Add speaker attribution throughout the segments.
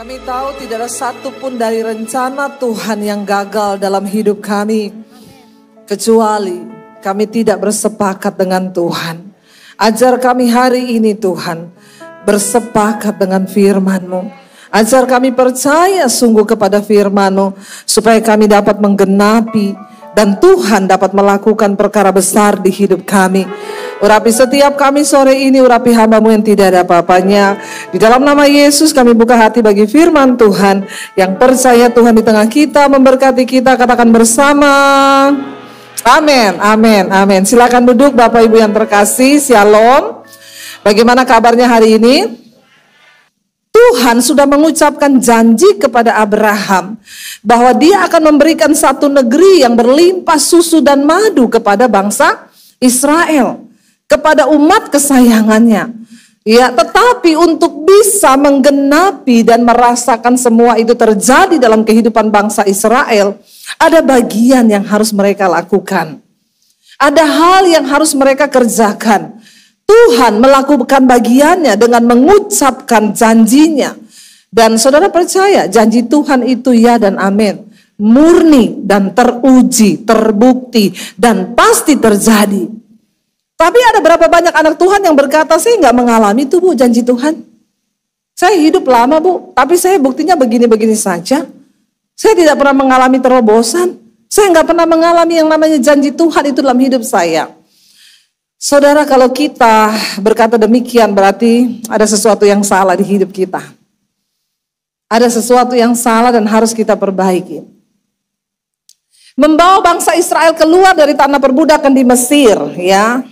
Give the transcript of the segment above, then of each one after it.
Speaker 1: Kami tahu tidak ada satu pun dari rencana Tuhan yang gagal dalam hidup kami. Kecuali kami tidak bersepakat dengan Tuhan. Ajar kami hari ini Tuhan bersepakat dengan firman-Mu. Ajar kami percaya sungguh kepada firman-Mu supaya kami dapat menggenapi dan Tuhan dapat melakukan perkara besar di hidup kami. Urapi setiap kami sore ini, urapi hambamu yang tidak ada apa-apanya. Di dalam nama Yesus kami buka hati bagi firman Tuhan yang percaya Tuhan di tengah kita, memberkati kita, katakan bersama. Amin, amin, amin. Silakan duduk Bapak Ibu yang terkasih, Shalom. Bagaimana kabarnya hari ini? Tuhan sudah mengucapkan janji kepada Abraham bahwa dia akan memberikan satu negeri yang berlimpah susu dan madu kepada bangsa Israel, kepada umat kesayangannya. Ya, tetapi untuk bisa menggenapi dan merasakan semua itu terjadi dalam kehidupan bangsa Israel, ada bagian yang harus mereka lakukan. Ada hal yang harus mereka kerjakan. Tuhan melakukan bagiannya dengan mengucapkan janjinya. Dan saudara percaya janji Tuhan itu ya dan amin. Murni dan teruji, terbukti dan pasti terjadi. Tapi ada berapa banyak anak Tuhan yang berkata, saya nggak mengalami itu bu janji Tuhan. Saya hidup lama bu, tapi saya buktinya begini-begini saja. Saya tidak pernah mengalami terobosan. Saya nggak pernah mengalami yang namanya janji Tuhan itu dalam hidup saya. Saudara, kalau kita berkata demikian, berarti ada sesuatu yang salah di hidup kita. Ada sesuatu yang salah dan harus kita perbaiki. Membawa bangsa Israel keluar dari tanah perbudakan di Mesir, ya.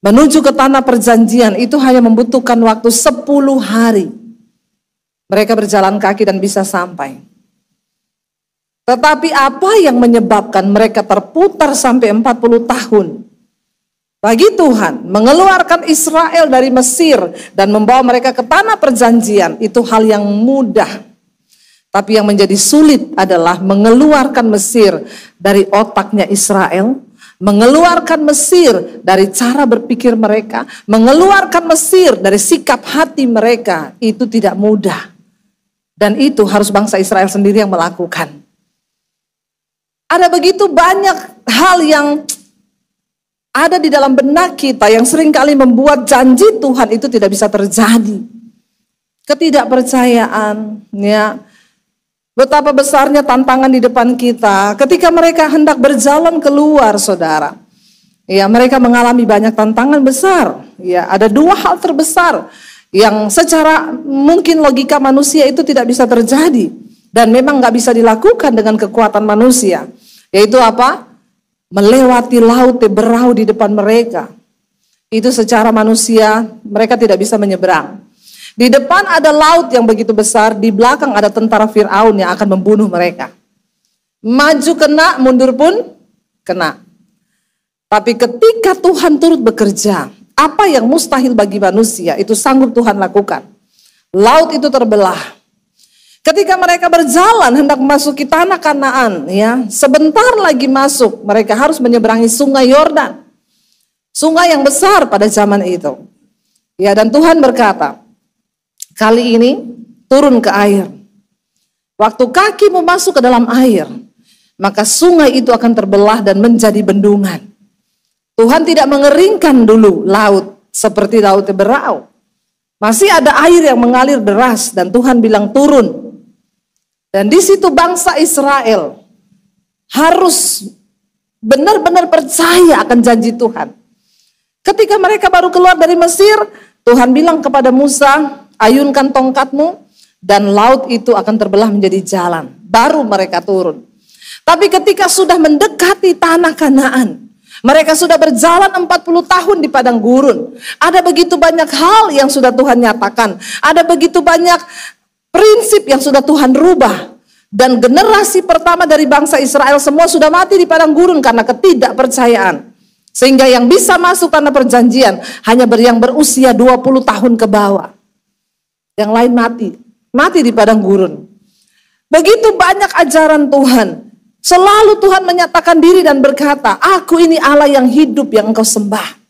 Speaker 1: Menuju ke tanah perjanjian itu hanya membutuhkan waktu 10 hari. Mereka berjalan kaki dan bisa sampai. Tetapi apa yang menyebabkan mereka terputar sampai 40 tahun? Bagi Tuhan, mengeluarkan Israel dari Mesir dan membawa mereka ke tanah perjanjian itu hal yang mudah. Tapi yang menjadi sulit adalah mengeluarkan Mesir dari otaknya Israel, mengeluarkan Mesir dari cara berpikir mereka, mengeluarkan Mesir dari sikap hati mereka. Itu tidak mudah. Dan itu harus bangsa Israel sendiri yang melakukan. Ada begitu banyak hal yang ada di dalam benak kita yang seringkali membuat janji Tuhan itu tidak bisa terjadi. Ketidakpercayaan, ya. Betapa besarnya tantangan di depan kita ketika mereka hendak berjalan keluar, Saudara. Ya, mereka mengalami banyak tantangan besar. Ya, ada dua hal terbesar yang secara mungkin logika manusia itu tidak bisa terjadi dan memang nggak bisa dilakukan dengan kekuatan manusia. Yaitu apa? melewati laut berau di depan mereka. Itu secara manusia mereka tidak bisa menyeberang. Di depan ada laut yang begitu besar, di belakang ada tentara Firaun yang akan membunuh mereka. Maju kena, mundur pun kena. Tapi ketika Tuhan turut bekerja, apa yang mustahil bagi manusia itu sanggup Tuhan lakukan. Laut itu terbelah, Ketika mereka berjalan hendak memasuki tanah Kanaan, ya, sebentar lagi masuk, mereka harus menyeberangi sungai Yordan. Sungai yang besar pada zaman itu. Ya, dan Tuhan berkata, "Kali ini turun ke air. Waktu kakimu masuk ke dalam air, maka sungai itu akan terbelah dan menjadi bendungan." Tuhan tidak mengeringkan dulu laut seperti laut Teberau. Masih ada air yang mengalir deras dan Tuhan bilang turun dan di situ bangsa Israel harus benar-benar percaya akan janji Tuhan. Ketika mereka baru keluar dari Mesir, Tuhan bilang kepada Musa, ayunkan tongkatmu dan laut itu akan terbelah menjadi jalan. Baru mereka turun. Tapi ketika sudah mendekati tanah Kanaan, mereka sudah berjalan 40 tahun di padang gurun. Ada begitu banyak hal yang sudah Tuhan nyatakan. Ada begitu banyak prinsip yang sudah Tuhan rubah. Dan generasi pertama dari bangsa Israel semua sudah mati di padang gurun karena ketidakpercayaan. Sehingga yang bisa masuk tanah perjanjian hanya yang berusia 20 tahun ke bawah. Yang lain mati, mati di padang gurun. Begitu banyak ajaran Tuhan. Selalu Tuhan menyatakan diri dan berkata, "Aku ini Allah yang hidup yang engkau sembah."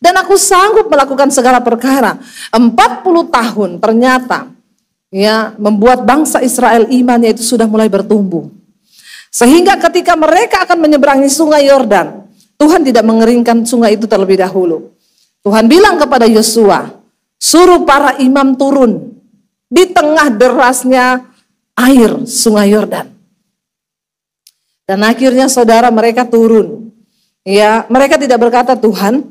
Speaker 1: Dan aku sanggup melakukan segala perkara. 40 tahun ternyata ya membuat bangsa Israel imannya itu sudah mulai bertumbuh. Sehingga ketika mereka akan menyeberangi sungai Yordan, Tuhan tidak mengeringkan sungai itu terlebih dahulu. Tuhan bilang kepada Yosua, suruh para imam turun di tengah derasnya air sungai Yordan. Dan akhirnya saudara mereka turun. Ya, mereka tidak berkata Tuhan,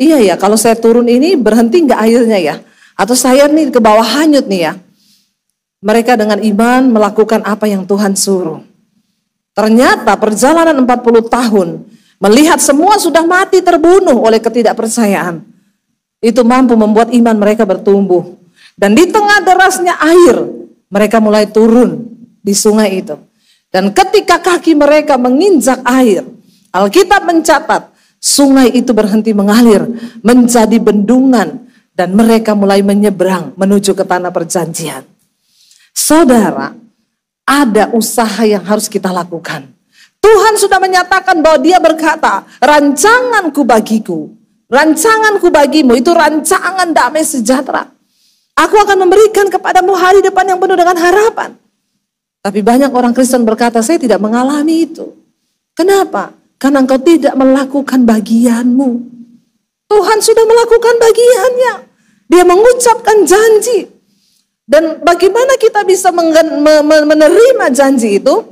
Speaker 1: iya ya kalau saya turun ini berhenti nggak airnya ya? Atau saya nih ke bawah hanyut nih ya? Mereka dengan iman melakukan apa yang Tuhan suruh. Ternyata perjalanan 40 tahun melihat semua sudah mati terbunuh oleh ketidakpercayaan. Itu mampu membuat iman mereka bertumbuh. Dan di tengah derasnya air, mereka mulai turun di sungai itu. Dan ketika kaki mereka menginjak air, Alkitab mencatat sungai itu berhenti mengalir, menjadi bendungan dan mereka mulai menyeberang menuju ke tanah perjanjian. Saudara, ada usaha yang harus kita lakukan. Tuhan sudah menyatakan bahwa dia berkata, rancanganku bagiku, rancanganku bagimu, itu rancangan damai sejahtera. Aku akan memberikan kepadamu hari depan yang penuh dengan harapan. Tapi banyak orang Kristen berkata, saya tidak mengalami itu. Kenapa? Karena engkau tidak melakukan bagianmu. Tuhan sudah melakukan bagiannya. Dia mengucapkan janji. Dan bagaimana kita bisa menerima janji itu?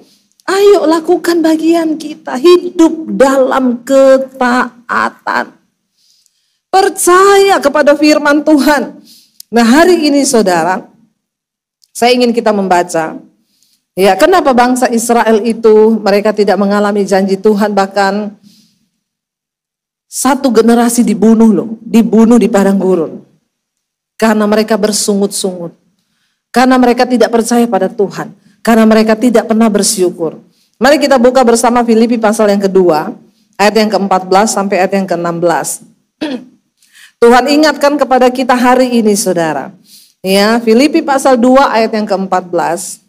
Speaker 1: Ayo lakukan bagian kita, hidup dalam ketaatan. Percaya kepada firman Tuhan. Nah hari ini saudara, saya ingin kita membaca. Ya, kenapa bangsa Israel itu mereka tidak mengalami janji Tuhan bahkan satu generasi dibunuh loh, dibunuh di padang gurun. Karena mereka bersungut-sungut. Karena mereka tidak percaya pada Tuhan. Karena mereka tidak pernah bersyukur. Mari kita buka bersama Filipi pasal yang kedua. Ayat yang ke-14 sampai ayat yang ke-16. Tuhan ingatkan kepada kita hari ini saudara. Ya, Filipi pasal 2 ayat yang ke-14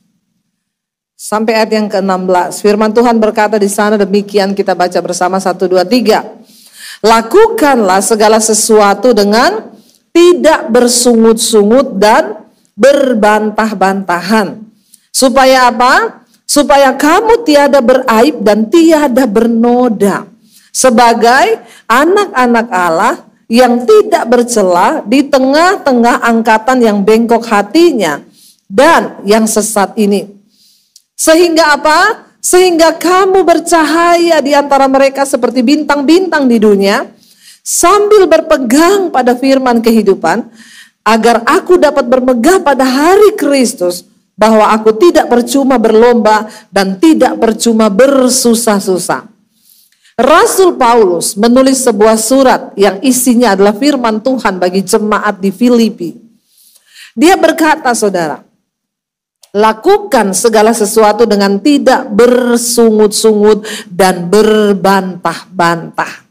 Speaker 1: sampai ayat yang ke-16. Firman Tuhan berkata di sana demikian kita baca bersama 1 2 3. Lakukanlah segala sesuatu dengan tidak bersungut-sungut dan berbantah-bantahan. Supaya apa? Supaya kamu tiada beraib dan tiada bernoda sebagai anak-anak Allah yang tidak bercela di tengah-tengah angkatan yang bengkok hatinya dan yang sesat ini. Sehingga apa? Sehingga kamu bercahaya di antara mereka seperti bintang-bintang di dunia sambil berpegang pada firman kehidupan agar aku dapat bermegah pada hari Kristus bahwa aku tidak percuma berlomba dan tidak percuma bersusah-susah. Rasul Paulus menulis sebuah surat yang isinya adalah firman Tuhan bagi jemaat di Filipi. Dia berkata, "Saudara, lakukan segala sesuatu dengan tidak bersungut-sungut dan berbantah-bantah."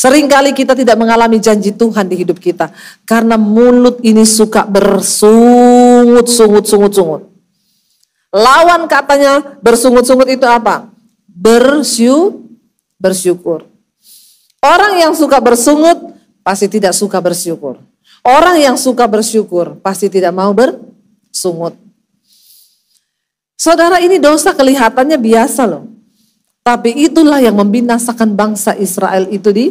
Speaker 1: Seringkali kita tidak mengalami janji Tuhan di hidup kita karena mulut ini suka bersungut, sungut, sungut, sungut. Lawan katanya bersungut-sungut itu apa? Bersyu, bersyukur. Orang yang suka bersungut pasti tidak suka bersyukur. Orang yang suka bersyukur pasti tidak mau bersungut. Saudara ini dosa kelihatannya biasa loh. Tapi itulah yang membinasakan bangsa Israel itu di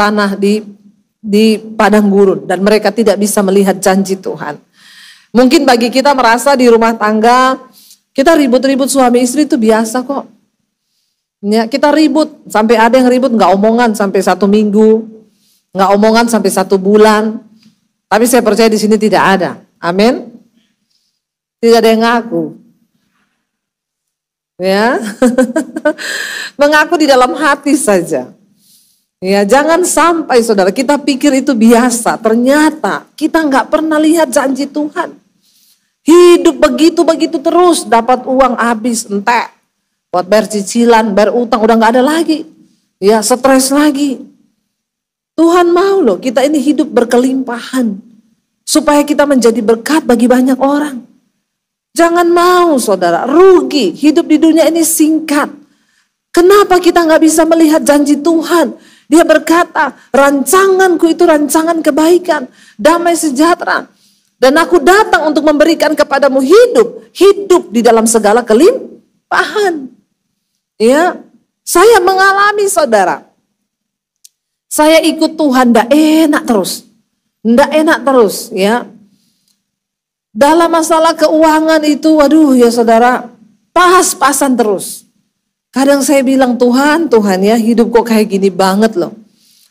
Speaker 1: tanah di di padang gurun dan mereka tidak bisa melihat janji Tuhan. Mungkin bagi kita merasa di rumah tangga kita ribut-ribut suami istri itu biasa kok. Ya, kita ribut sampai ada yang ribut nggak omongan sampai satu minggu, nggak omongan sampai satu bulan. Tapi saya percaya di sini tidak ada. Amin. Tidak ada yang ngaku. Ya. Mengaku di dalam hati saja. Ya, jangan sampai saudara kita pikir itu biasa. Ternyata kita nggak pernah lihat janji Tuhan. Hidup begitu-begitu terus, dapat uang habis, entek. Buat bayar cicilan, bayar utang, udah nggak ada lagi. Ya, stres lagi. Tuhan mau loh, kita ini hidup berkelimpahan. Supaya kita menjadi berkat bagi banyak orang. Jangan mau saudara, rugi. Hidup di dunia ini singkat. Kenapa kita nggak bisa melihat janji Tuhan? Dia berkata, rancanganku itu rancangan kebaikan, damai sejahtera. Dan aku datang untuk memberikan kepadamu hidup, hidup di dalam segala kelimpahan. Ya, saya mengalami saudara. Saya ikut Tuhan, ndak enak terus. Ndak enak terus ya. Dalam masalah keuangan itu, waduh ya saudara, pas-pasan terus Kadang saya bilang, Tuhan, Tuhan ya hidup kok kayak gini banget loh.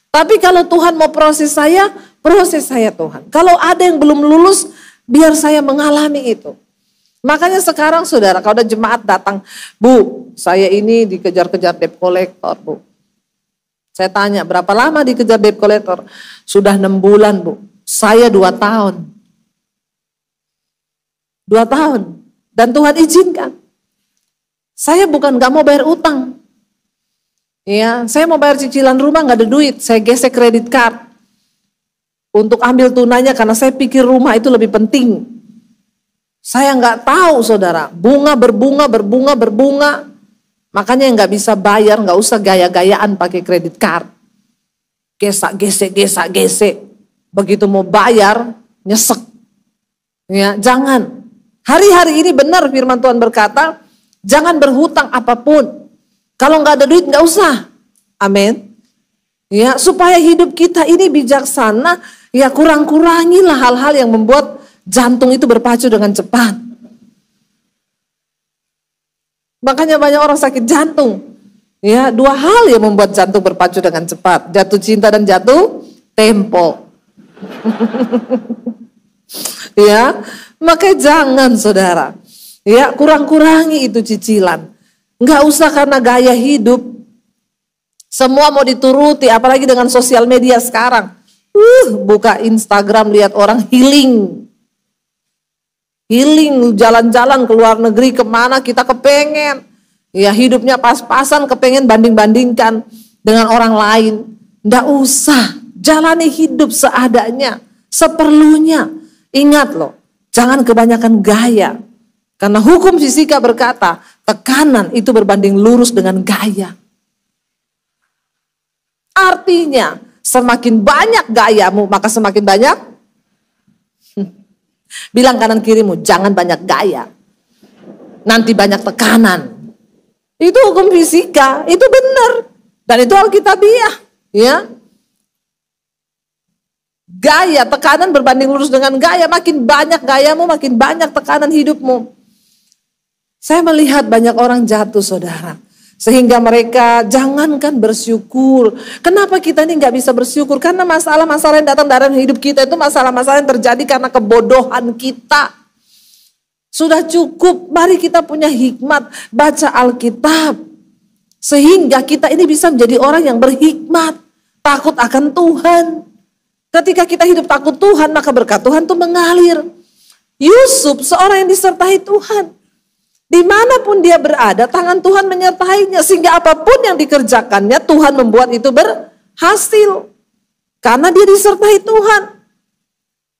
Speaker 1: Tapi kalau Tuhan mau proses saya, proses saya Tuhan. Kalau ada yang belum lulus, biar saya mengalami itu. Makanya sekarang saudara, kalau ada jemaat datang, Bu, saya ini dikejar-kejar debt collector, Bu. Saya tanya, berapa lama dikejar debt collector? Sudah enam bulan, Bu. Saya dua tahun. Dua tahun. Dan Tuhan izinkan. Saya bukan gak mau bayar utang. Ya, saya mau bayar cicilan rumah gak ada duit, saya gesek kredit card untuk ambil tunanya karena saya pikir rumah itu lebih penting. Saya nggak tahu saudara, bunga berbunga berbunga berbunga, makanya yang nggak bisa bayar nggak usah gaya-gayaan pakai kredit card. Gesek, gesek gesek, gesek, begitu mau bayar nyesek. Ya, jangan. Hari-hari ini benar firman Tuhan berkata, Jangan berhutang apapun. Kalau nggak ada duit nggak usah. Amin. Ya, supaya hidup kita ini bijaksana, ya kurang-kurangilah hal-hal yang membuat jantung itu berpacu dengan cepat. Makanya banyak orang sakit jantung. Ya, dua hal yang membuat jantung berpacu dengan cepat, jatuh cinta dan jatuh tempo. ya, makanya jangan saudara. Ya, kurang-kurangi itu cicilan. Nggak usah karena gaya hidup. Semua mau dituruti, apalagi dengan sosial media sekarang. Uh, buka Instagram lihat orang healing. Healing, jalan-jalan ke luar negeri kemana kita kepengen. Ya hidupnya pas-pasan kepengen banding-bandingkan dengan orang lain. Nggak usah, jalani hidup seadanya, seperlunya. Ingat loh, jangan kebanyakan gaya. Karena hukum fisika berkata, tekanan itu berbanding lurus dengan gaya. Artinya, semakin banyak gayamu, maka semakin banyak. Bilang kanan kirimu, jangan banyak gaya. Nanti banyak tekanan. Itu hukum fisika, itu benar. Dan itu Alkitabiah, ya. Gaya, tekanan berbanding lurus dengan gaya, makin banyak gayamu, makin banyak tekanan hidupmu. Saya melihat banyak orang jatuh saudara. Sehingga mereka jangankan bersyukur. Kenapa kita ini nggak bisa bersyukur? Karena masalah-masalah yang datang dalam hidup kita itu masalah-masalah yang terjadi karena kebodohan kita. Sudah cukup, mari kita punya hikmat baca Alkitab. Sehingga kita ini bisa menjadi orang yang berhikmat, takut akan Tuhan. Ketika kita hidup takut Tuhan, maka berkat Tuhan itu mengalir. Yusuf seorang yang disertai Tuhan. Dimanapun dia berada, tangan Tuhan menyertainya. Sehingga apapun yang dikerjakannya, Tuhan membuat itu berhasil. Karena dia disertai Tuhan.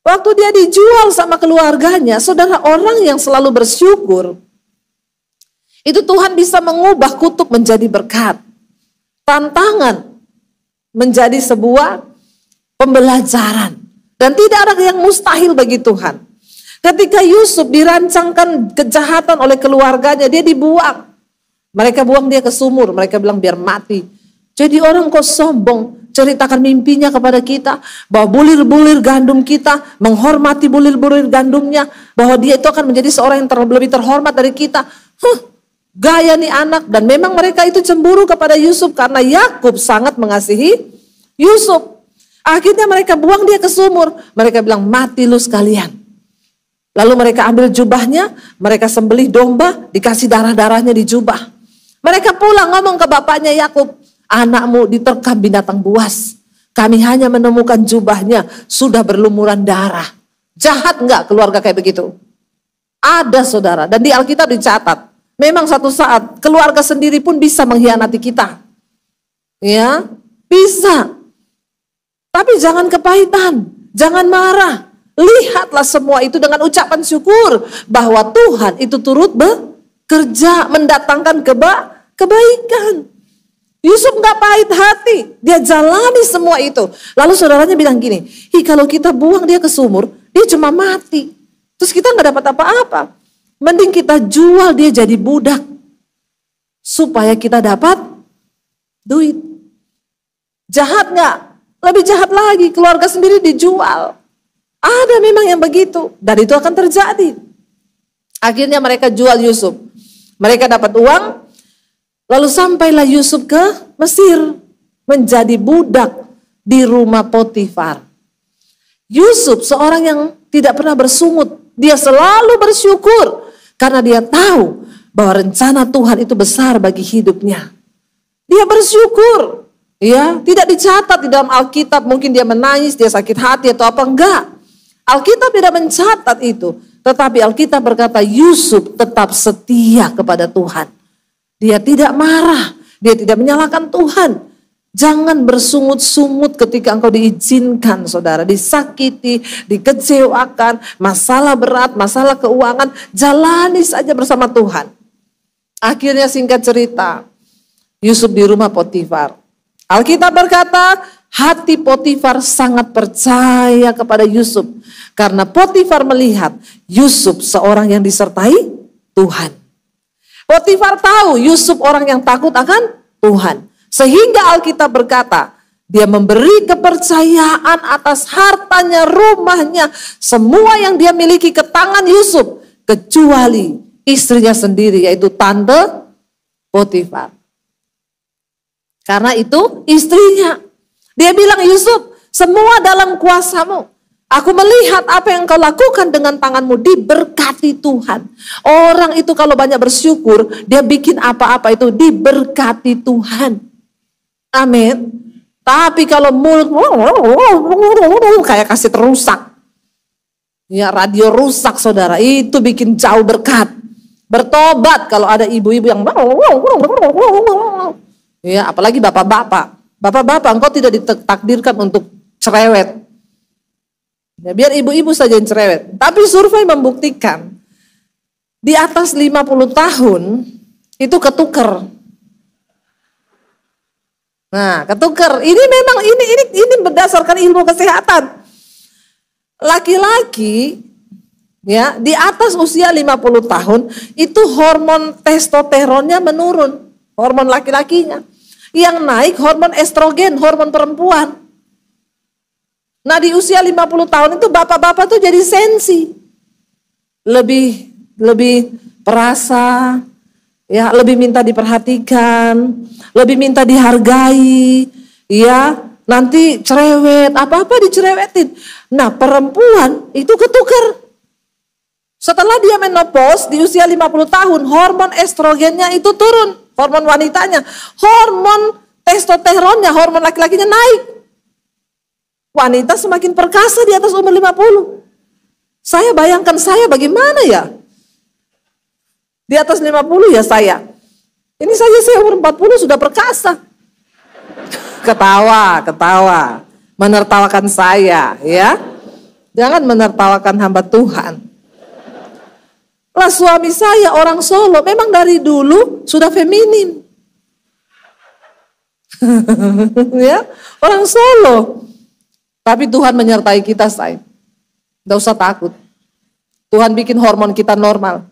Speaker 1: Waktu dia dijual sama keluarganya, saudara orang yang selalu bersyukur, itu Tuhan bisa mengubah kutuk menjadi berkat. Tantangan menjadi sebuah pembelajaran. Dan tidak ada yang mustahil bagi Tuhan. Ketika Yusuf dirancangkan kejahatan oleh keluarganya, dia dibuang. Mereka buang dia ke sumur, mereka bilang biar mati. Jadi orang kok sombong, ceritakan mimpinya kepada kita, bahwa bulir-bulir gandum kita, menghormati bulir-bulir gandumnya, bahwa dia itu akan menjadi seorang yang ter lebih terhormat dari kita. Huh, gaya nih anak. Dan memang mereka itu cemburu kepada Yusuf karena Yakub sangat mengasihi Yusuf. Akhirnya mereka buang dia ke sumur. Mereka bilang, mati lu sekalian. Lalu mereka ambil jubahnya, mereka sembelih domba, dikasih darah-darahnya di jubah. Mereka pulang ngomong ke bapaknya Yakub, anakmu diterkam binatang buas. Kami hanya menemukan jubahnya sudah berlumuran darah. Jahat nggak keluarga kayak begitu? Ada saudara, dan di Alkitab dicatat. Memang satu saat keluarga sendiri pun bisa mengkhianati kita. Ya, bisa. Tapi jangan kepahitan, jangan marah. Lihatlah semua itu dengan ucapan syukur bahwa Tuhan itu turut bekerja mendatangkan keba kebaikan. Yusuf nggak pahit hati, dia jalani semua itu. Lalu saudaranya bilang gini, Hi, kalau kita buang dia ke sumur, dia cuma mati. Terus kita nggak dapat apa-apa. Mending kita jual dia jadi budak supaya kita dapat duit. Jahat nggak? Lebih jahat lagi, keluarga sendiri dijual. Ada memang yang begitu dan itu akan terjadi. Akhirnya mereka jual Yusuf. Mereka dapat uang lalu sampailah Yusuf ke Mesir menjadi budak di rumah Potifar. Yusuf seorang yang tidak pernah bersungut, dia selalu bersyukur karena dia tahu bahwa rencana Tuhan itu besar bagi hidupnya. Dia bersyukur, ya, tidak dicatat di dalam Alkitab mungkin dia menangis, dia sakit hati atau apa enggak. Alkitab tidak mencatat itu. Tetapi Alkitab berkata Yusuf tetap setia kepada Tuhan. Dia tidak marah. Dia tidak menyalahkan Tuhan. Jangan bersungut-sungut ketika engkau diizinkan saudara, disakiti, dikecewakan, masalah berat, masalah keuangan, jalani saja bersama Tuhan. Akhirnya singkat cerita, Yusuf di rumah Potifar. Alkitab berkata, Hati Potifar sangat percaya kepada Yusuf karena Potifar melihat Yusuf seorang yang disertai Tuhan. Potifar tahu Yusuf orang yang takut akan Tuhan. Sehingga Alkitab berkata, dia memberi kepercayaan atas hartanya, rumahnya, semua yang dia miliki ke tangan Yusuf, kecuali istrinya sendiri, yaitu tante Potifar. Karena itu istrinya dia bilang, Yusuf, semua dalam kuasamu. Aku melihat apa yang kau lakukan dengan tanganmu diberkati Tuhan. Orang itu kalau banyak bersyukur, dia bikin apa-apa itu diberkati Tuhan. Amin. Tapi kalau mulut kayak kasih terusak. Ya radio rusak saudara, itu bikin jauh berkat. Bertobat kalau ada ibu-ibu yang ya apalagi bapak-bapak. Bapak-bapak, engkau tidak ditakdirkan untuk cerewet. Ya, biar ibu-ibu saja yang cerewet. Tapi survei membuktikan, di atas 50 tahun, itu ketuker. Nah, ketuker. Ini memang ini ini ini berdasarkan ilmu kesehatan. Laki-laki ya di atas usia 50 tahun itu hormon testosteronnya menurun, hormon laki-lakinya. Yang naik hormon estrogen, hormon perempuan. Nah di usia 50 tahun itu bapak-bapak tuh jadi sensi. Lebih lebih perasa, ya lebih minta diperhatikan, lebih minta dihargai, ya nanti cerewet, apa-apa dicerewetin. Nah perempuan itu ketukar. Setelah dia menopause di usia 50 tahun, hormon estrogennya itu turun hormon wanitanya, hormon testosteronnya, hormon laki-lakinya naik. Wanita semakin perkasa di atas umur 50. Saya bayangkan saya bagaimana ya? Di atas 50 ya saya. Ini saja saya umur 40 sudah perkasa. Ketawa, ketawa. Menertawakan saya ya. Jangan menertawakan hamba Tuhan. Lah suami saya orang Solo, memang dari dulu sudah feminin. ya, orang Solo. Tapi Tuhan menyertai kita, saya. Tidak usah takut. Tuhan bikin hormon kita normal.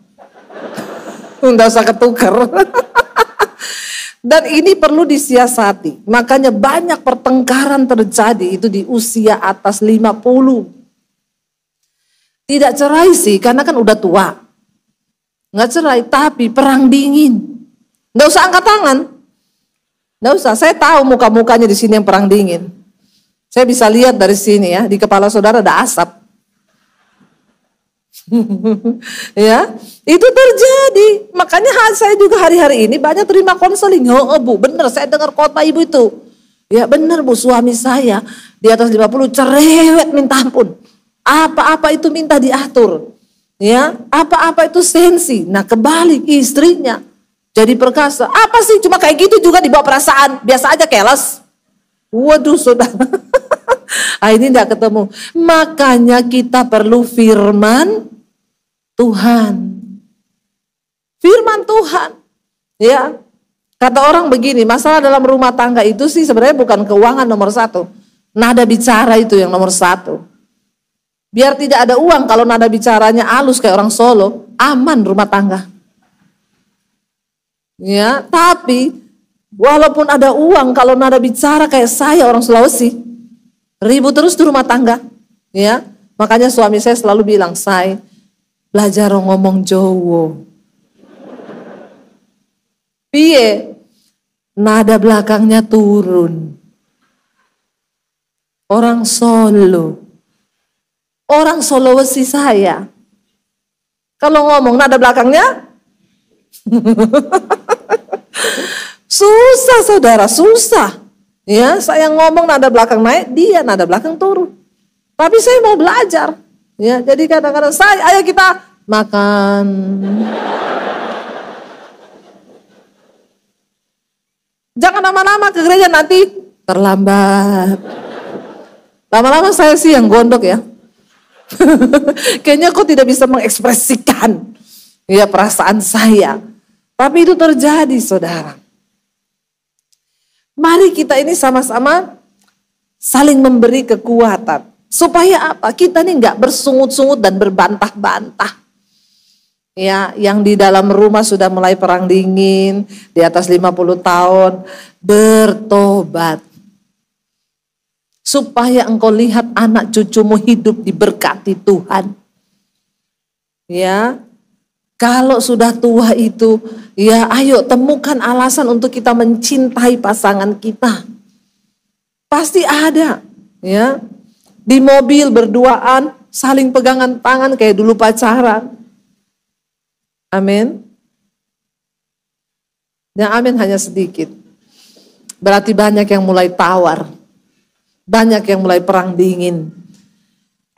Speaker 1: Tidak usah ketukar. Dan ini perlu disiasati. Makanya banyak pertengkaran terjadi itu di usia atas 50. Tidak cerai sih, karena kan udah tua. Nggak cerai, tapi perang dingin. Nggak usah angkat tangan. Nggak usah, saya tahu muka-mukanya di sini yang perang dingin. Saya bisa lihat dari sini ya, di kepala saudara ada asap. ya, itu terjadi. Makanya saya juga hari-hari ini banyak terima konseling. Oh, Bu, bener saya dengar kota Ibu itu. Ya bener Bu, suami saya di atas 50 cerewet minta ampun. Apa-apa itu minta diatur. Ya, apa-apa itu sensi. Nah, kebalik istrinya jadi perkasa. Apa sih cuma kayak gitu juga dibawa perasaan? Biasa aja kelas. Waduh, sudah. ah, ini tidak ketemu. Makanya kita perlu firman Tuhan. Firman Tuhan. Ya. Kata orang begini, masalah dalam rumah tangga itu sih sebenarnya bukan keuangan nomor satu. Nada bicara itu yang nomor satu. Biar tidak ada uang kalau nada bicaranya halus kayak orang Solo, aman rumah tangga. Ya, tapi walaupun ada uang kalau nada bicara kayak saya orang Sulawesi, ribut terus di rumah tangga. Ya, makanya suami saya selalu bilang, "Saya belajar ngomong Jowo." Piye? Nada belakangnya turun. Orang Solo orang Sulawesi saya. Kalau ngomong nada belakangnya susah saudara, susah. Ya, saya ngomong nada belakang naik, dia nada belakang turun. Tapi saya mau belajar. Ya, jadi kadang-kadang saya, ayo kita makan. Jangan lama-lama ke gereja nanti terlambat. Lama-lama saya sih yang gondok ya. Kayaknya aku tidak bisa mengekspresikan ya perasaan saya. Tapi itu terjadi saudara. Mari kita ini sama-sama saling memberi kekuatan. Supaya apa? Kita ini nggak bersungut-sungut dan berbantah-bantah. Ya, yang di dalam rumah sudah mulai perang dingin, di atas 50 tahun, bertobat supaya engkau lihat anak cucumu hidup diberkati Tuhan. Ya, kalau sudah tua itu, ya ayo temukan alasan untuk kita mencintai pasangan kita. Pasti ada, ya. Di mobil berduaan, saling pegangan tangan kayak dulu pacaran. Amin. Yang amin hanya sedikit. Berarti banyak yang mulai tawar banyak yang mulai perang dingin.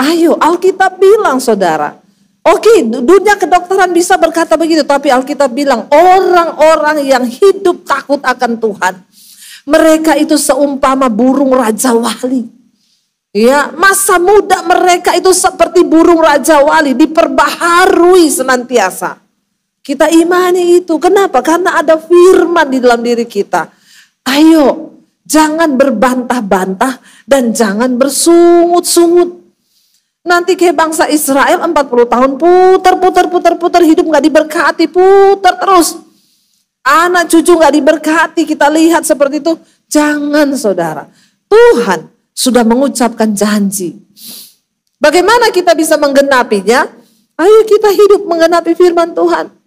Speaker 1: Ayo, Alkitab bilang saudara. Oke, dunia kedokteran bisa berkata begitu, tapi Alkitab bilang orang-orang yang hidup takut akan Tuhan. Mereka itu seumpama burung raja wali. Ya, masa muda mereka itu seperti burung raja wali diperbaharui senantiasa. Kita imani itu. Kenapa? Karena ada firman di dalam diri kita. Ayo, Jangan berbantah-bantah dan jangan bersungut-sungut. Nanti kayak bangsa Israel 40 tahun putar, putar, putar, putar, hidup nggak diberkati, putar terus. Anak cucu nggak diberkati, kita lihat seperti itu. Jangan saudara, Tuhan sudah mengucapkan janji. Bagaimana kita bisa menggenapinya? Ayo kita hidup menggenapi firman Tuhan.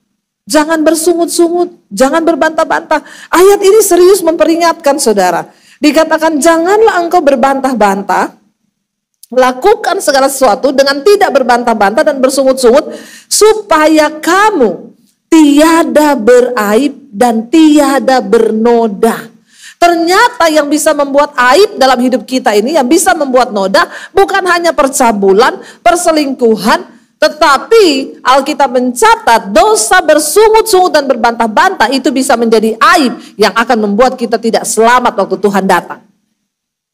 Speaker 1: Jangan bersungut-sungut, jangan berbantah-bantah. Ayat ini serius memperingatkan saudara. Dikatakan janganlah engkau berbantah-bantah, lakukan segala sesuatu dengan tidak berbantah-bantah dan bersungut-sungut supaya kamu tiada beraib dan tiada bernoda. Ternyata yang bisa membuat aib dalam hidup kita ini, yang bisa membuat noda, bukan hanya percabulan, perselingkuhan, tetapi Alkitab mencatat dosa bersungut-sungut dan berbantah-bantah itu bisa menjadi aib yang akan membuat kita tidak selamat waktu Tuhan datang.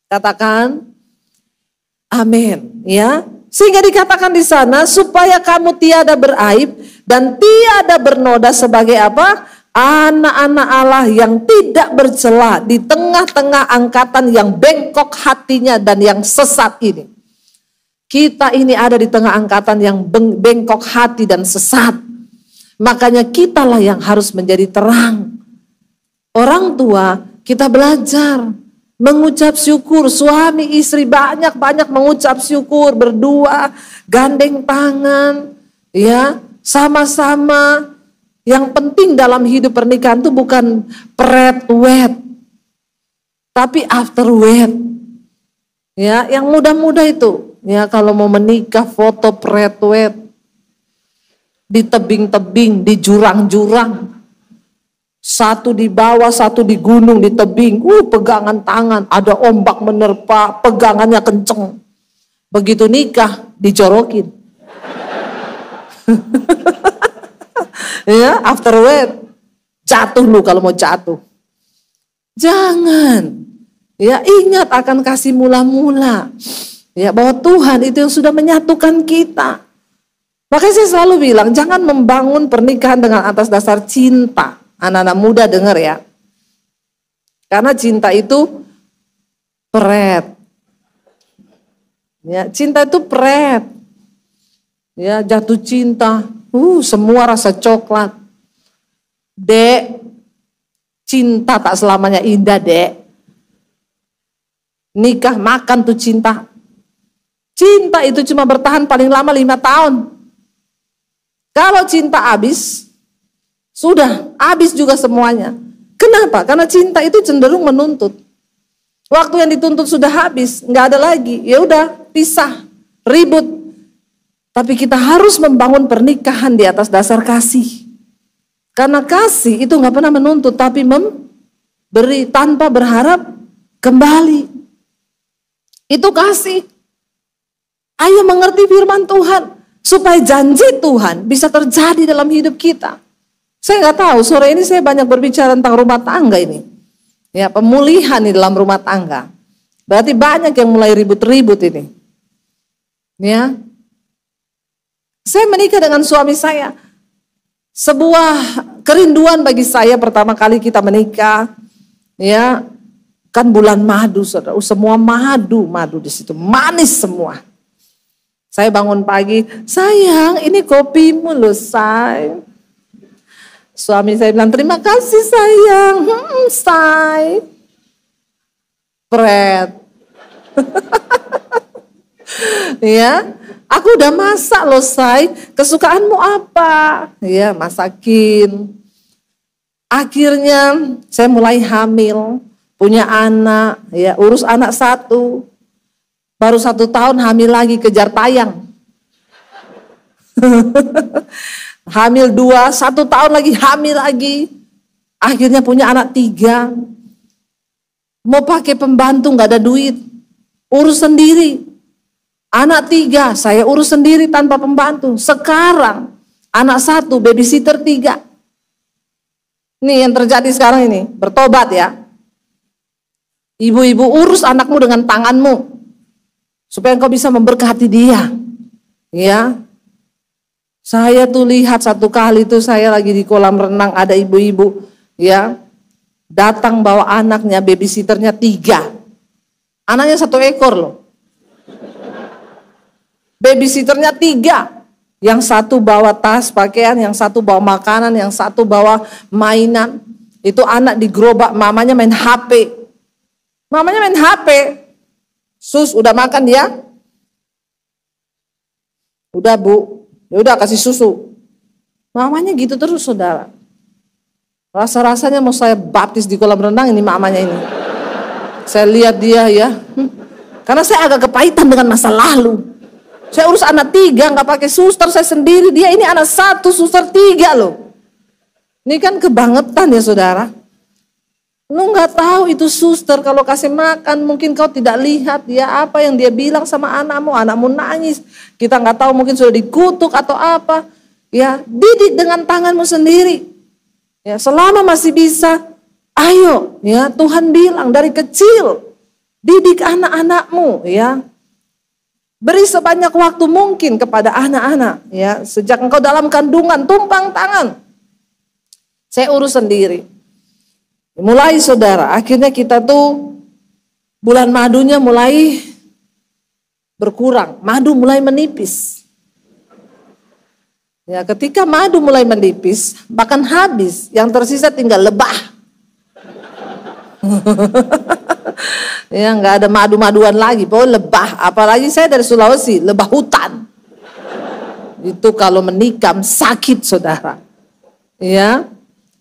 Speaker 1: Katakan amin ya. Sehingga dikatakan di sana supaya kamu tiada beraib dan tiada bernoda sebagai apa? anak-anak Allah yang tidak bercela di tengah-tengah angkatan yang bengkok hatinya dan yang sesat ini. Kita ini ada di tengah angkatan yang bengkok hati dan sesat. Makanya kitalah yang harus menjadi terang. Orang tua kita belajar mengucap syukur suami istri banyak-banyak mengucap syukur berdua gandeng tangan ya sama-sama yang penting dalam hidup pernikahan itu bukan pret wet, tapi after wet. ya yang muda-muda itu ya kalau mau menikah foto pretwet di tebing-tebing, di jurang-jurang. Satu di bawah, satu di gunung, di tebing. Uh, pegangan tangan, ada ombak menerpa, pegangannya kenceng. Begitu nikah, dicorokin ya, after wed. Jatuh lu kalau mau jatuh. Jangan. Ya, ingat akan kasih mula-mula. Ya, bahwa Tuhan itu yang sudah menyatukan kita. Makanya saya selalu bilang, jangan membangun pernikahan dengan atas dasar cinta. Anak-anak muda dengar ya. Karena cinta itu peret. Ya, cinta itu peret. Ya, jatuh cinta. Uh, semua rasa coklat. Dek, cinta tak selamanya indah, Dek. Nikah makan tuh cinta. Cinta itu cuma bertahan paling lama lima tahun. Kalau cinta habis, sudah habis juga semuanya. Kenapa? Karena cinta itu cenderung menuntut. Waktu yang dituntut sudah habis, nggak ada lagi. Ya udah, pisah, ribut. Tapi kita harus membangun pernikahan di atas dasar kasih. Karena kasih itu nggak pernah menuntut, tapi memberi tanpa berharap kembali. Itu kasih. Ayo mengerti firman Tuhan. Supaya janji Tuhan bisa terjadi dalam hidup kita. Saya nggak tahu, sore ini saya banyak berbicara tentang rumah tangga ini. Ya, pemulihan di dalam rumah tangga. Berarti banyak yang mulai ribut-ribut ini. Ya. Saya menikah dengan suami saya. Sebuah kerinduan bagi saya pertama kali kita menikah. Ya, kan bulan madu, saudara. Oh, semua madu, madu di situ, manis semua. Saya bangun pagi, sayang ini kopimu loh say. Suami saya bilang, terima kasih sayang, hmm, say. Fred, ya, aku udah masak loh say, kesukaanmu apa? Ya, masakin. Akhirnya saya mulai hamil, punya anak, ya urus anak satu, Baru satu tahun hamil lagi kejar tayang. hamil dua, satu tahun lagi hamil lagi. Akhirnya punya anak tiga. Mau pakai pembantu gak ada duit. Urus sendiri. Anak tiga, saya urus sendiri tanpa pembantu. Sekarang anak satu, babysitter tiga. Ini yang terjadi sekarang ini, bertobat ya. Ibu-ibu urus anakmu dengan tanganmu supaya engkau bisa memberkati dia. Ya. Saya tuh lihat satu kali itu saya lagi di kolam renang ada ibu-ibu ya datang bawa anaknya babysitternya tiga. Anaknya satu ekor loh. Babysitternya tiga. Yang satu bawa tas pakaian, yang satu bawa makanan, yang satu bawa mainan. Itu anak di gerobak mamanya main HP. Mamanya main HP. Sus udah makan dia? Udah bu, ya udah kasih susu. Mamanya gitu terus saudara. Rasa-rasanya mau saya baptis di kolam renang ini mamanya ini. Saya lihat dia ya. Hm. Karena saya agak kepahitan dengan masa lalu. Saya urus anak tiga, nggak pakai suster, saya sendiri. Dia ini anak satu, suster tiga loh. Ini kan kebangetan ya saudara. Lu nggak tahu itu suster kalau kasih makan mungkin kau tidak lihat ya apa yang dia bilang sama anakmu, anakmu nangis. Kita nggak tahu mungkin sudah dikutuk atau apa. Ya, didik dengan tanganmu sendiri. Ya, selama masih bisa, ayo ya Tuhan bilang dari kecil didik anak-anakmu ya. Beri sebanyak waktu mungkin kepada anak-anak ya. Sejak engkau dalam kandungan tumpang tangan. Saya urus sendiri. Mulai saudara, akhirnya kita tuh bulan madunya mulai berkurang, madu mulai menipis. Ya, ketika madu mulai menipis, bahkan habis, yang tersisa tinggal lebah. ya, nggak ada madu-maduan lagi, pokoknya lebah. Apalagi saya dari Sulawesi, lebah hutan. Itu kalau menikam sakit, saudara. Ya,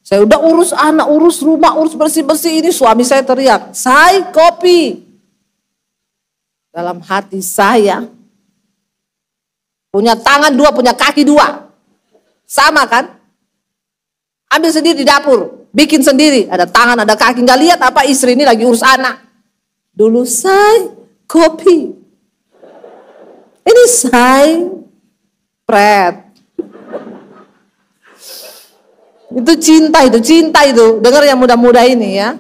Speaker 1: saya udah urus anak, urus rumah, urus bersih-bersih ini. Suami saya teriak, saya kopi. Dalam hati saya, punya tangan dua, punya kaki dua. Sama kan? Ambil sendiri di dapur, bikin sendiri. Ada tangan, ada kaki. Gak lihat apa istri ini lagi urus anak. Dulu saya kopi. Ini saya pret itu cinta itu, cinta itu. Dengar yang muda-muda ini ya.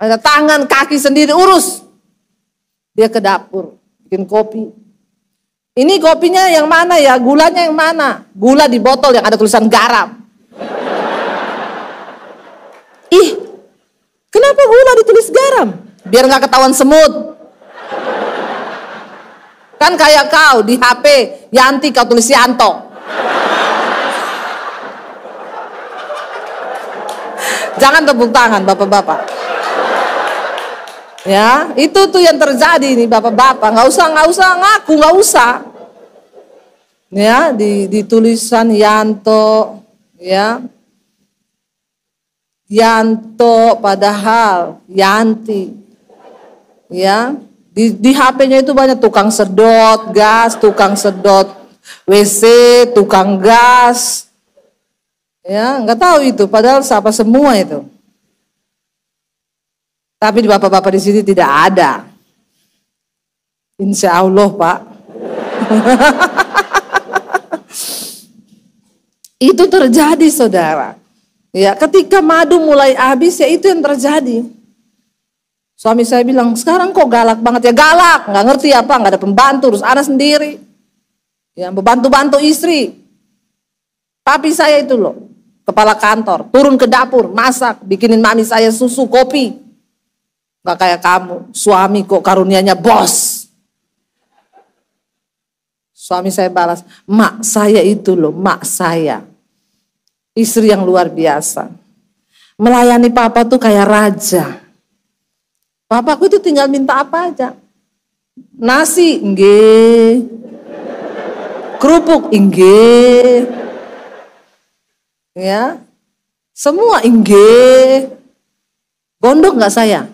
Speaker 1: Ada tangan, kaki sendiri urus. Dia ke dapur, bikin kopi. Ini kopinya yang mana ya? Gulanya yang mana? Gula di botol yang ada tulisan garam. Ih, kenapa gula ditulis garam? Biar nggak ketahuan semut. Kan kayak kau di HP Yanti kau tulis Yanto. Jangan tepuk tangan bapak-bapak. Ya, itu tuh yang terjadi nih bapak-bapak. Nggak usah, nggak usah ngaku, nggak usah. Ya, di, di tulisan Yanto, ya. Yanto padahal Yanti. Ya, di, di HP-nya itu banyak tukang sedot gas, tukang sedot WC, tukang gas, Ya, nggak tahu itu. Padahal siapa semua itu. Tapi bapak-bapak di sini tidak ada. Insya Allah pak. itu terjadi saudara. Ya, ketika madu mulai habis ya itu yang terjadi. Suami saya bilang sekarang kok galak banget ya galak, nggak ngerti apa, nggak ada pembantu, terus anak sendiri. Ya, membantu-bantu istri. Tapi saya itu loh, kepala kantor, turun ke dapur, masak, bikinin mami saya susu, kopi. Gak kayak kamu, suami kok karunianya bos. Suami saya balas, mak saya itu loh, mak saya. Istri yang luar biasa. Melayani papa tuh kayak raja. Bapakku itu tinggal minta apa aja. Nasi, inggi Kerupuk, inggi ya semua inge gondok nggak saya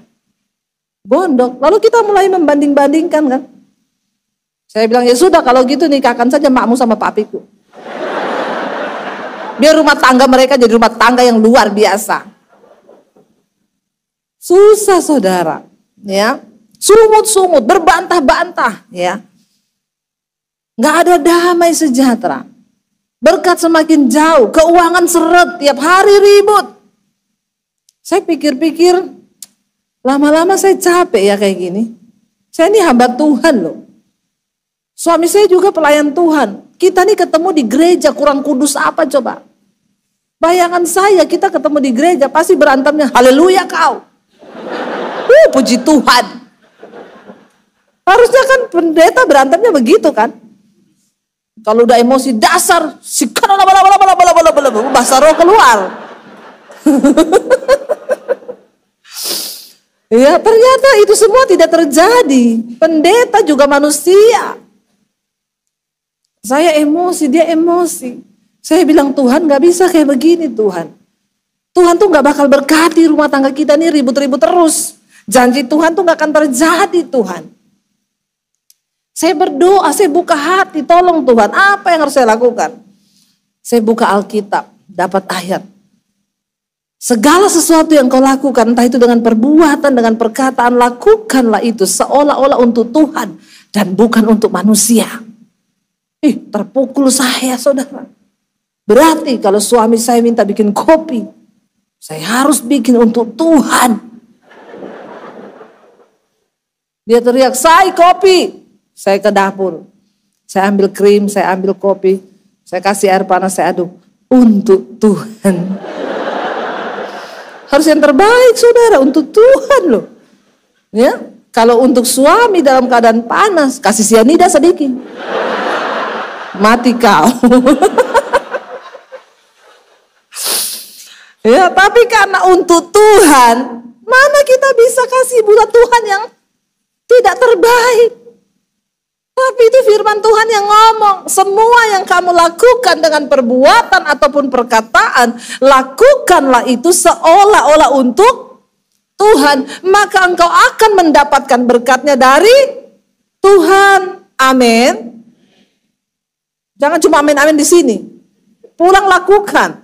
Speaker 1: gondok lalu kita mulai membanding-bandingkan kan saya bilang ya sudah kalau gitu nikahkan saja makmu sama papiku biar rumah tangga mereka jadi rumah tangga yang luar biasa susah saudara ya sumut-sumut berbantah-bantah ya nggak ada damai sejahtera Berkat semakin jauh, keuangan seret, tiap hari ribut. Saya pikir-pikir, lama-lama saya capek ya kayak gini. Saya ini hamba Tuhan loh. Suami saya juga pelayan Tuhan. Kita ini ketemu di gereja kurang kudus apa coba? Bayangan saya kita ketemu di gereja pasti berantemnya haleluya kau. Uh, puji Tuhan. Harusnya kan pendeta berantemnya begitu kan? Kalau udah emosi dasar, si bahasa roh keluar. ya ternyata itu semua tidak terjadi. Pendeta juga manusia. Saya emosi, dia emosi. Saya bilang Tuhan gak bisa kayak begini Tuhan. Tuhan tuh gak bakal berkati rumah tangga kita nih ribut-ribut terus. Janji Tuhan tuh gak akan terjadi Tuhan. Saya berdoa, saya buka hati, tolong Tuhan, apa yang harus saya lakukan? Saya buka Alkitab, dapat ayat. Segala sesuatu yang kau lakukan, entah itu dengan perbuatan, dengan perkataan, lakukanlah itu seolah-olah untuk Tuhan dan bukan untuk manusia. Ih, terpukul saya saudara. Berarti kalau suami saya minta bikin kopi, saya harus bikin untuk Tuhan. Dia teriak, saya kopi. Saya ke dapur. Saya ambil krim, saya ambil kopi. Saya kasih air panas, saya aduk. Untuk Tuhan. Harus yang terbaik saudara, untuk Tuhan loh. Ya, kalau untuk suami dalam keadaan panas, kasih sianida sedikit. Mati kau. ya, tapi karena untuk Tuhan, mana kita bisa kasih buat Tuhan yang tidak terbaik? Tapi itu firman Tuhan yang ngomong, semua yang kamu lakukan dengan perbuatan ataupun perkataan, lakukanlah itu seolah-olah untuk Tuhan, maka engkau akan mendapatkan berkatnya dari Tuhan. Amin. Jangan cuma amin-amin di sini. Pulang lakukan.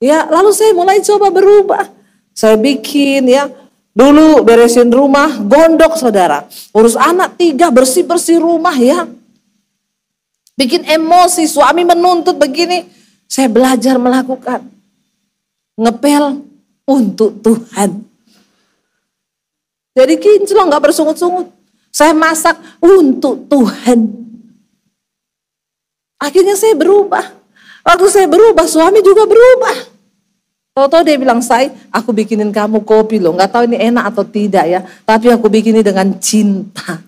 Speaker 1: Ya, lalu saya mulai coba berubah. Saya bikin ya Dulu beresin rumah, gondok saudara. Urus anak tiga, bersih-bersih rumah ya. Bikin emosi, suami menuntut begini. Saya belajar melakukan. Ngepel untuk Tuhan. Jadi kinclong nggak bersungut-sungut. Saya masak untuk Tuhan. Akhirnya saya berubah. Waktu saya berubah, suami juga berubah. Tahu-tahu dia bilang, saya aku bikinin kamu kopi loh. Nggak tahu ini enak atau tidak ya. Tapi aku bikin dengan cinta.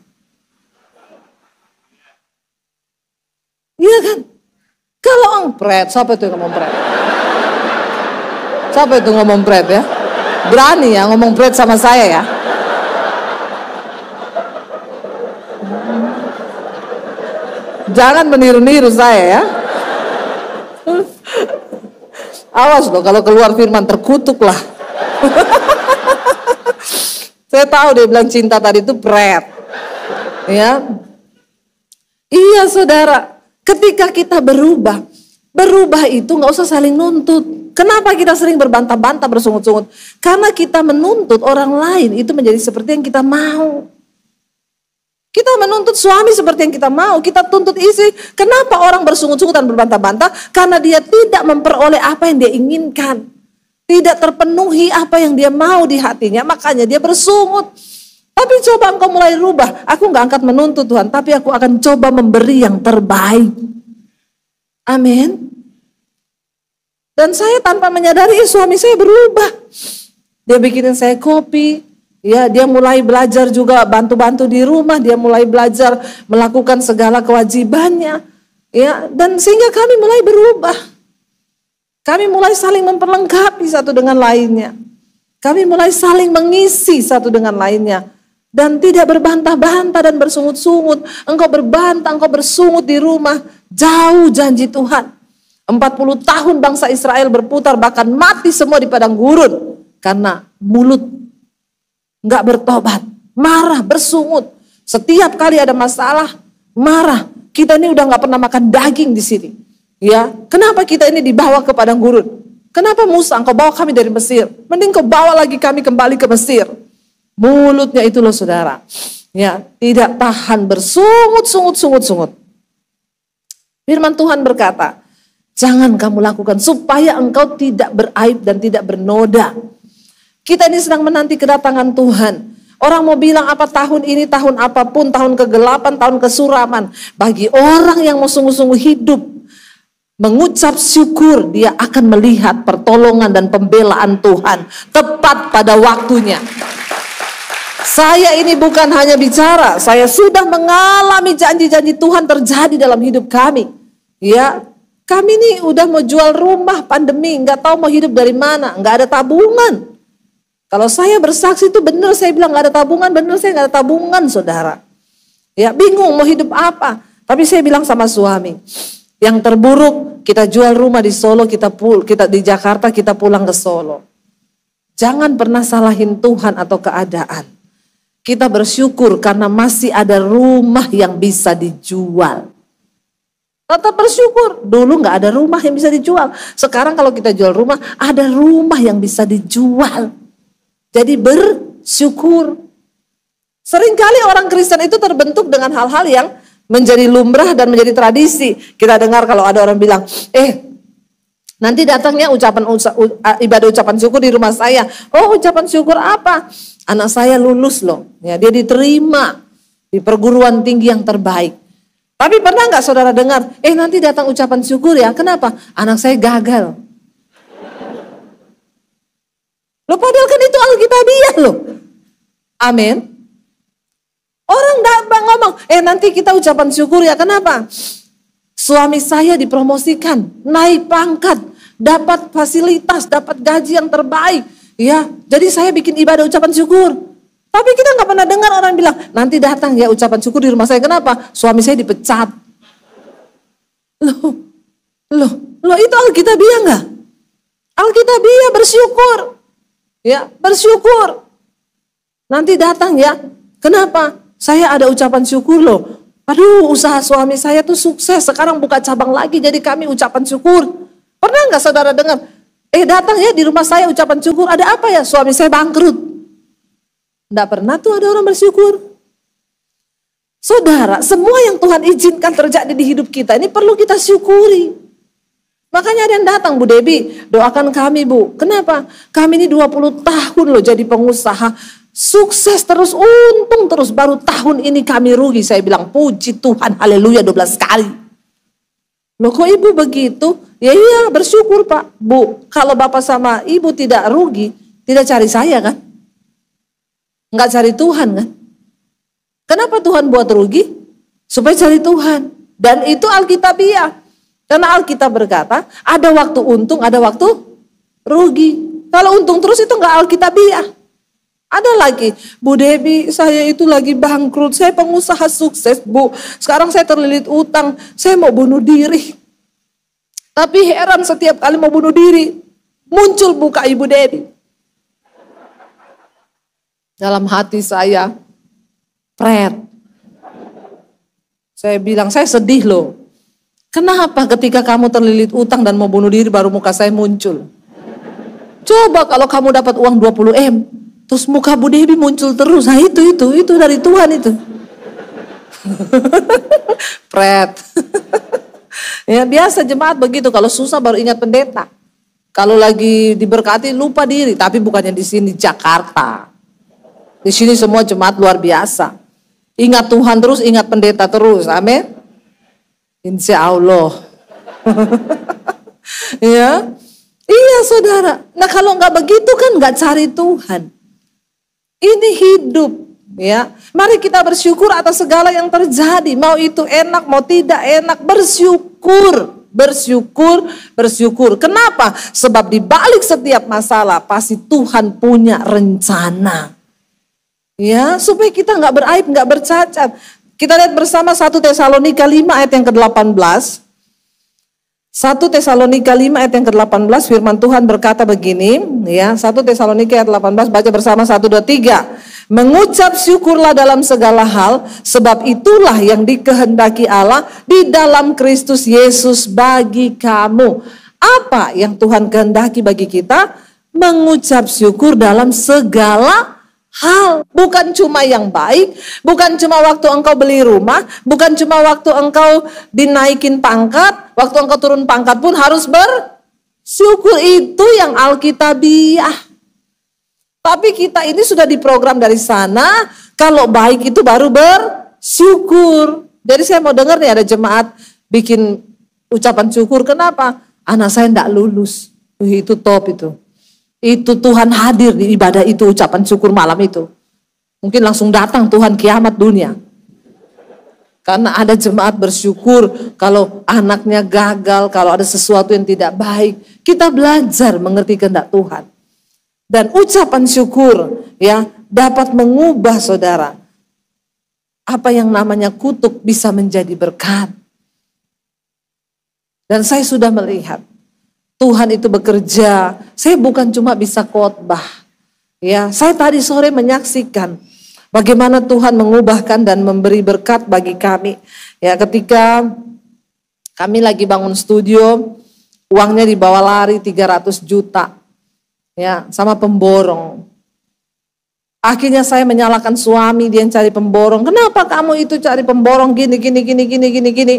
Speaker 1: Iya kan? Kalau pret, siapa itu yang ngomong pret? Siapa itu ngomong pret ya? Berani ya ngomong pret sama saya ya? Jangan meniru-niru saya ya. Awas loh kalau keluar firman terkutuklah. Saya tahu dia bilang cinta tadi itu bread, Ya. Iya saudara, ketika kita berubah, berubah itu nggak usah saling nuntut. Kenapa kita sering berbantah-bantah bersungut-sungut? Karena kita menuntut orang lain itu menjadi seperti yang kita mau. Kita menuntut suami seperti yang kita mau, kita tuntut istri. Kenapa orang bersungut-sungut dan berbantah-bantah? Karena dia tidak memperoleh apa yang dia inginkan. Tidak terpenuhi apa yang dia mau di hatinya, makanya dia bersungut. Tapi coba engkau mulai rubah. Aku nggak angkat menuntut Tuhan, tapi aku akan coba memberi yang terbaik. Amin. Dan saya tanpa menyadari eh, suami saya berubah. Dia bikinin saya kopi, Ya, dia mulai belajar juga bantu-bantu di rumah, dia mulai belajar melakukan segala kewajibannya. Ya, dan sehingga kami mulai berubah. Kami mulai saling memperlengkapi satu dengan lainnya. Kami mulai saling mengisi satu dengan lainnya dan tidak berbantah-bantah dan bersungut-sungut. Engkau berbantah, engkau bersungut di rumah, jauh janji Tuhan. 40 tahun bangsa Israel berputar bahkan mati semua di padang gurun karena mulut nggak bertobat, marah, bersungut. Setiap kali ada masalah, marah. Kita ini udah nggak pernah makan daging di sini. Ya, kenapa kita ini dibawa ke padang gurun? Kenapa Musa engkau bawa kami dari Mesir? Mending kau bawa lagi kami kembali ke Mesir. Mulutnya itu loh saudara. Ya, tidak tahan bersungut, sungut, sungut, sungut. Firman Tuhan berkata, jangan kamu lakukan supaya engkau tidak beraib dan tidak bernoda kita ini sedang menanti kedatangan Tuhan. Orang mau bilang apa tahun ini, tahun apapun, tahun kegelapan, tahun kesuraman. Bagi orang yang mau sungguh-sungguh hidup, mengucap syukur, dia akan melihat pertolongan dan pembelaan Tuhan tepat pada waktunya. Saya ini bukan hanya bicara, saya sudah mengalami janji-janji Tuhan terjadi dalam hidup kami. Ya, kami ini udah mau jual rumah pandemi, nggak tahu mau hidup dari mana, nggak ada tabungan. Kalau saya bersaksi itu benar saya bilang gak ada tabungan, benar saya gak ada tabungan saudara. Ya bingung mau hidup apa. Tapi saya bilang sama suami, yang terburuk kita jual rumah di Solo, kita pul kita di Jakarta, kita pulang ke Solo. Jangan pernah salahin Tuhan atau keadaan. Kita bersyukur karena masih ada rumah yang bisa dijual. Tetap bersyukur. Dulu nggak ada rumah yang bisa dijual. Sekarang kalau kita jual rumah, ada rumah yang bisa dijual. Jadi bersyukur. Seringkali orang Kristen itu terbentuk dengan hal-hal yang menjadi lumrah dan menjadi tradisi. Kita dengar kalau ada orang bilang, eh nanti datangnya ucapan ibadah ucapan syukur di rumah saya. Oh ucapan syukur apa? Anak saya lulus loh, ya dia diterima di perguruan tinggi yang terbaik. Tapi pernah nggak saudara dengar, eh nanti datang ucapan syukur ya, kenapa? Anak saya gagal lo padahal kan itu Alkitabiah lo, Amin. Orang gak ngomong, eh nanti kita ucapan syukur ya. Kenapa? Suami saya dipromosikan, naik pangkat, dapat fasilitas, dapat gaji yang terbaik. Ya, jadi saya bikin ibadah ucapan syukur. Tapi kita nggak pernah dengar orang bilang, nanti datang ya ucapan syukur di rumah saya. Kenapa? Suami saya dipecat. Loh, loh, loh itu Alkitabiah nggak? Alkitabiah bersyukur. Ya, bersyukur. Nanti datang ya. Kenapa? Saya ada ucapan syukur loh. Aduh, usaha suami saya tuh sukses. Sekarang buka cabang lagi jadi kami ucapan syukur. Pernah nggak saudara dengar? Eh datang ya di rumah saya ucapan syukur. Ada apa ya? Suami saya bangkrut. Nggak pernah tuh ada orang bersyukur. Saudara, semua yang Tuhan izinkan terjadi di hidup kita ini perlu kita syukuri. Makanya ada yang datang Bu Debi, doakan kami Bu. Kenapa? Kami ini 20 tahun loh jadi pengusaha. Sukses terus, untung terus. Baru tahun ini kami rugi. Saya bilang puji Tuhan, haleluya 12 kali. Loh kok ibu begitu? Ya iya bersyukur Pak. Bu, kalau bapak sama ibu tidak rugi, tidak cari saya kan? Enggak cari Tuhan kan? Kenapa Tuhan buat rugi? Supaya cari Tuhan. Dan itu Alkitabiah. Karena Alkitab berkata, ada waktu untung, ada waktu rugi. Kalau untung terus itu nggak Alkitabiah. Ada lagi, Bu Debi, saya itu lagi bangkrut, saya pengusaha sukses, Bu. Sekarang saya terlilit utang, saya mau bunuh diri. Tapi heran setiap kali mau bunuh diri, muncul buka Ibu Debi. Dalam hati saya, pret. Saya bilang, saya sedih loh. Kenapa ketika kamu terlilit utang dan mau bunuh diri baru muka saya muncul? Coba kalau kamu dapat uang 20 M, terus muka Bu Dewi muncul terus. Nah itu, itu, itu dari Tuhan itu. Pret. ya biasa jemaat begitu, kalau susah baru ingat pendeta. Kalau lagi diberkati lupa diri, tapi bukannya di sini Jakarta. Di sini semua jemaat luar biasa. Ingat Tuhan terus, ingat pendeta terus. Amin. Insya Allah. ya, iya saudara. Nah kalau nggak begitu kan nggak cari Tuhan. Ini hidup, ya. Mari kita bersyukur atas segala yang terjadi. Mau itu enak, mau tidak enak, bersyukur, bersyukur, bersyukur. Kenapa? Sebab di balik setiap masalah pasti Tuhan punya rencana. Ya, supaya kita nggak beraib, nggak bercacat. Kita lihat bersama 1 Tesalonika 5 ayat yang ke-18. 1 Tesalonika 5 ayat yang ke-18 firman Tuhan berkata begini, ya, 1 Tesalonika ayat 18 baca bersama 1 2 3. Mengucap syukurlah dalam segala hal sebab itulah yang dikehendaki Allah di dalam Kristus Yesus bagi kamu. Apa yang Tuhan kehendaki bagi kita? Mengucap syukur dalam segala hal, bukan cuma yang baik, bukan cuma waktu engkau beli rumah, bukan cuma waktu engkau dinaikin pangkat, waktu engkau turun pangkat pun harus bersyukur itu yang alkitabiah. Tapi kita ini sudah diprogram dari sana, kalau baik itu baru bersyukur. Jadi saya mau dengar nih ada jemaat bikin ucapan syukur, kenapa? Anak saya tidak lulus, itu top itu. Itu Tuhan hadir di ibadah itu, ucapan syukur malam itu. Mungkin langsung datang Tuhan kiamat dunia. Karena ada jemaat bersyukur kalau anaknya gagal, kalau ada sesuatu yang tidak baik. Kita belajar mengerti kehendak Tuhan. Dan ucapan syukur ya dapat mengubah saudara. Apa yang namanya kutuk bisa menjadi berkat. Dan saya sudah melihat Tuhan itu bekerja. Saya bukan cuma bisa khotbah. Ya, saya tadi sore menyaksikan bagaimana Tuhan mengubahkan dan memberi berkat bagi kami. Ya, ketika kami lagi bangun studio, uangnya dibawa lari 300 juta. Ya, sama pemborong. Akhirnya saya menyalahkan suami, dia yang cari pemborong. Kenapa kamu itu cari pemborong gini gini gini gini gini gini?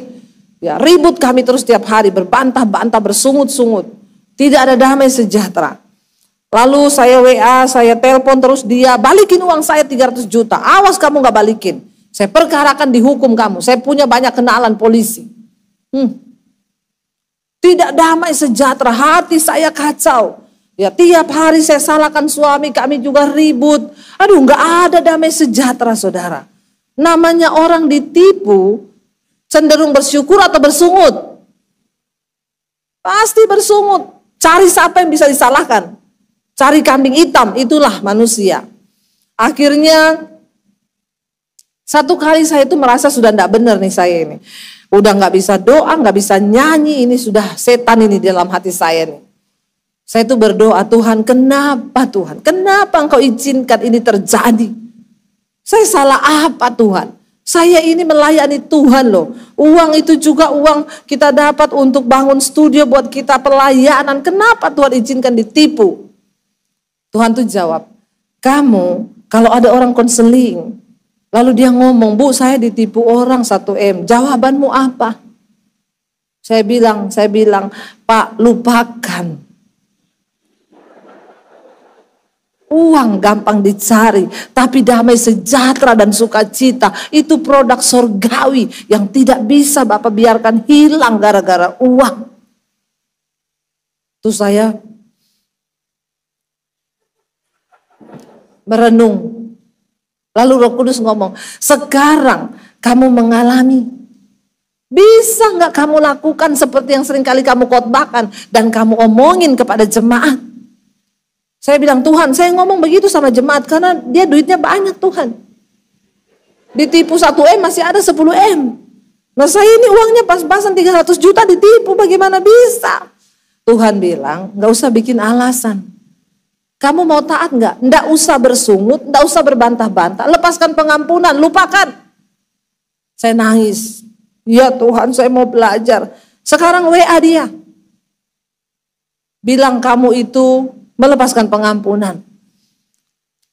Speaker 1: Ya, ribut kami terus tiap hari, berbantah-bantah, bersungut-sungut. Tidak ada damai sejahtera. Lalu saya WA, saya telepon terus dia, balikin uang saya 300 juta. Awas kamu gak balikin. Saya perkarakan dihukum kamu. Saya punya banyak kenalan polisi. Hmm. Tidak damai sejahtera, hati saya kacau. Ya tiap hari saya salahkan suami, kami juga ribut. Aduh gak ada damai sejahtera saudara. Namanya orang ditipu, cenderung bersyukur atau bersungut? Pasti bersungut. Cari siapa yang bisa disalahkan. Cari kambing hitam, itulah manusia. Akhirnya satu kali saya itu merasa sudah tidak benar nih saya ini. Udah nggak bisa doa, nggak bisa nyanyi, ini sudah setan ini dalam hati saya nih. Saya itu berdoa, Tuhan kenapa Tuhan? Kenapa engkau izinkan ini terjadi? Saya salah apa Tuhan? Saya ini melayani Tuhan loh. Uang itu juga uang kita dapat untuk bangun studio buat kita pelayanan. Kenapa Tuhan izinkan ditipu? Tuhan tuh jawab, kamu kalau ada orang konseling, lalu dia ngomong, bu saya ditipu orang 1M, jawabanmu apa? Saya bilang, saya bilang, Pak lupakan. Uang gampang dicari, tapi damai sejahtera dan sukacita itu produk sorgawi yang tidak bisa Bapak biarkan hilang gara-gara uang. Terus saya merenung. Lalu Roh Kudus ngomong, sekarang kamu mengalami. Bisa nggak kamu lakukan seperti yang seringkali kamu kotbahkan dan kamu omongin kepada jemaat? Saya bilang, Tuhan, saya ngomong begitu sama jemaat karena dia duitnya banyak, Tuhan. Ditipu 1M masih ada 10M. Nah saya ini uangnya pas-pasan 300 juta ditipu, bagaimana bisa? Tuhan bilang, gak usah bikin alasan. Kamu mau taat gak? Gak usah bersungut, gak usah berbantah-bantah. Lepaskan pengampunan, lupakan. Saya nangis. Ya Tuhan, saya mau belajar. Sekarang WA dia. Bilang kamu itu melepaskan pengampunan.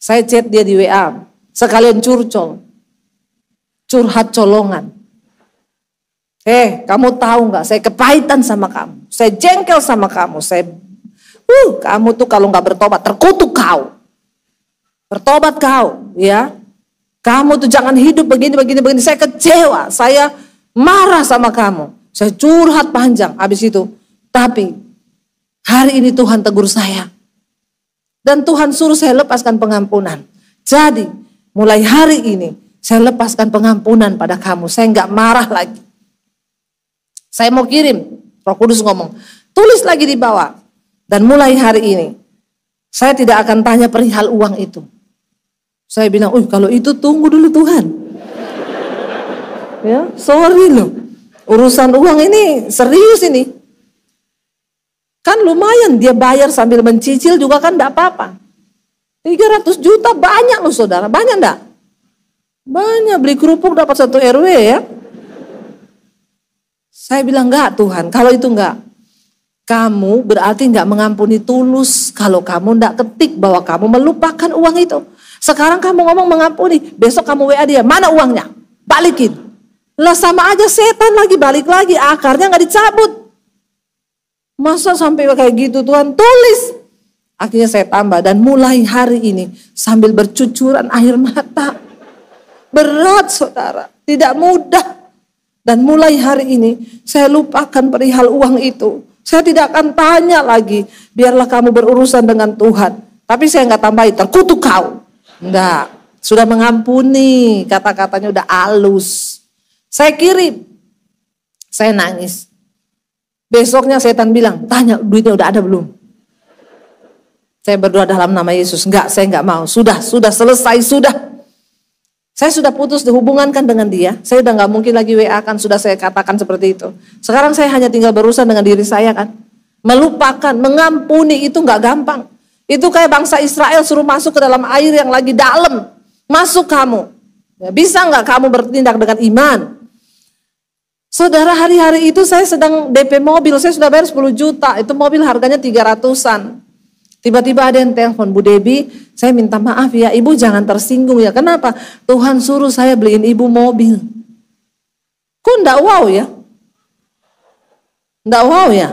Speaker 1: Saya chat dia di WA, sekalian curcol, curhat colongan. Eh, kamu tahu nggak? Saya kepahitan sama kamu, saya jengkel sama kamu, saya, uh, kamu tuh kalau nggak bertobat terkutuk kau, bertobat kau, ya. Kamu tuh jangan hidup begini, begini, begini. Saya kecewa, saya marah sama kamu. Saya curhat panjang, habis itu. Tapi hari ini Tuhan tegur saya. Dan Tuhan suruh saya lepaskan pengampunan. Jadi mulai hari ini saya lepaskan pengampunan pada kamu. Saya nggak marah lagi. Saya mau kirim. Roh Kudus ngomong, tulis lagi di bawah. Dan mulai hari ini saya tidak akan tanya perihal uang itu. Saya bilang, "Uh, kalau itu tunggu dulu Tuhan." ya, sorry loh. Urusan uang ini serius ini. Kan lumayan dia bayar sambil mencicil juga kan enggak apa-apa. 300 juta banyak loh saudara, banyak enggak? Banyak, beli kerupuk dapat satu RW ya. Saya bilang enggak Tuhan, kalau itu enggak. Kamu berarti enggak mengampuni tulus kalau kamu enggak ketik bahwa kamu melupakan uang itu. Sekarang kamu ngomong mengampuni, besok kamu WA dia, mana uangnya? Balikin. Lah sama aja setan lagi balik lagi, akarnya nggak dicabut. Masa sampai kayak gitu Tuhan? Tulis. Akhirnya saya tambah dan mulai hari ini sambil bercucuran air mata. Berat saudara, tidak mudah. Dan mulai hari ini saya lupakan perihal uang itu. Saya tidak akan tanya lagi. Biarlah kamu berurusan dengan Tuhan. Tapi saya nggak tambahin, terkutuk kau. Enggak, sudah mengampuni. Kata-katanya udah alus. Saya kirim, saya nangis. Besoknya setan bilang, tanya duitnya udah ada belum? Saya berdoa dalam nama Yesus, enggak, saya enggak mau. Sudah, sudah selesai, sudah. Saya sudah putus dihubungankan dengan dia. Saya udah nggak mungkin lagi WA kan, sudah saya katakan seperti itu. Sekarang saya hanya tinggal berusaha dengan diri saya kan. Melupakan, mengampuni itu nggak gampang. Itu kayak bangsa Israel suruh masuk ke dalam air yang lagi dalam. Masuk kamu. Ya, bisa nggak kamu bertindak dengan iman? Saudara hari-hari itu saya sedang DP mobil, saya sudah bayar 10 juta, itu mobil harganya 300-an. Tiba-tiba ada yang telepon, Bu Debi, saya minta maaf ya, ibu jangan tersinggung ya. Kenapa? Tuhan suruh saya beliin ibu mobil. Kok enggak wow ya? Enggak wow ya?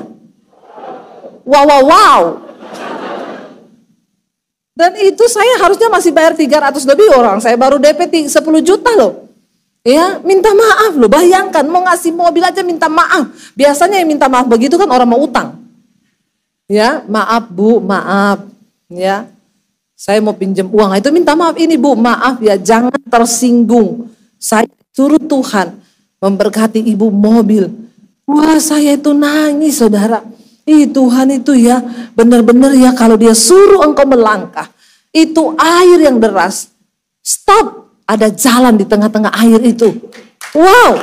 Speaker 1: Wow, wow, wow. Dan itu saya harusnya masih bayar 300 lebih orang, saya baru DP 10 juta loh. Ya, minta maaf loh. Bayangkan mau ngasih mobil aja minta maaf. Biasanya yang minta maaf begitu kan orang mau utang. Ya, maaf Bu, maaf. Ya. Saya mau pinjam uang. Nah, itu minta maaf ini Bu, maaf ya. Jangan tersinggung. Saya suruh Tuhan memberkati ibu mobil. Wah, saya itu nangis, Saudara. Ih Tuhan itu ya benar-benar ya kalau dia suruh engkau melangkah. Itu air yang deras. Stop ada jalan di tengah-tengah air itu. Wow,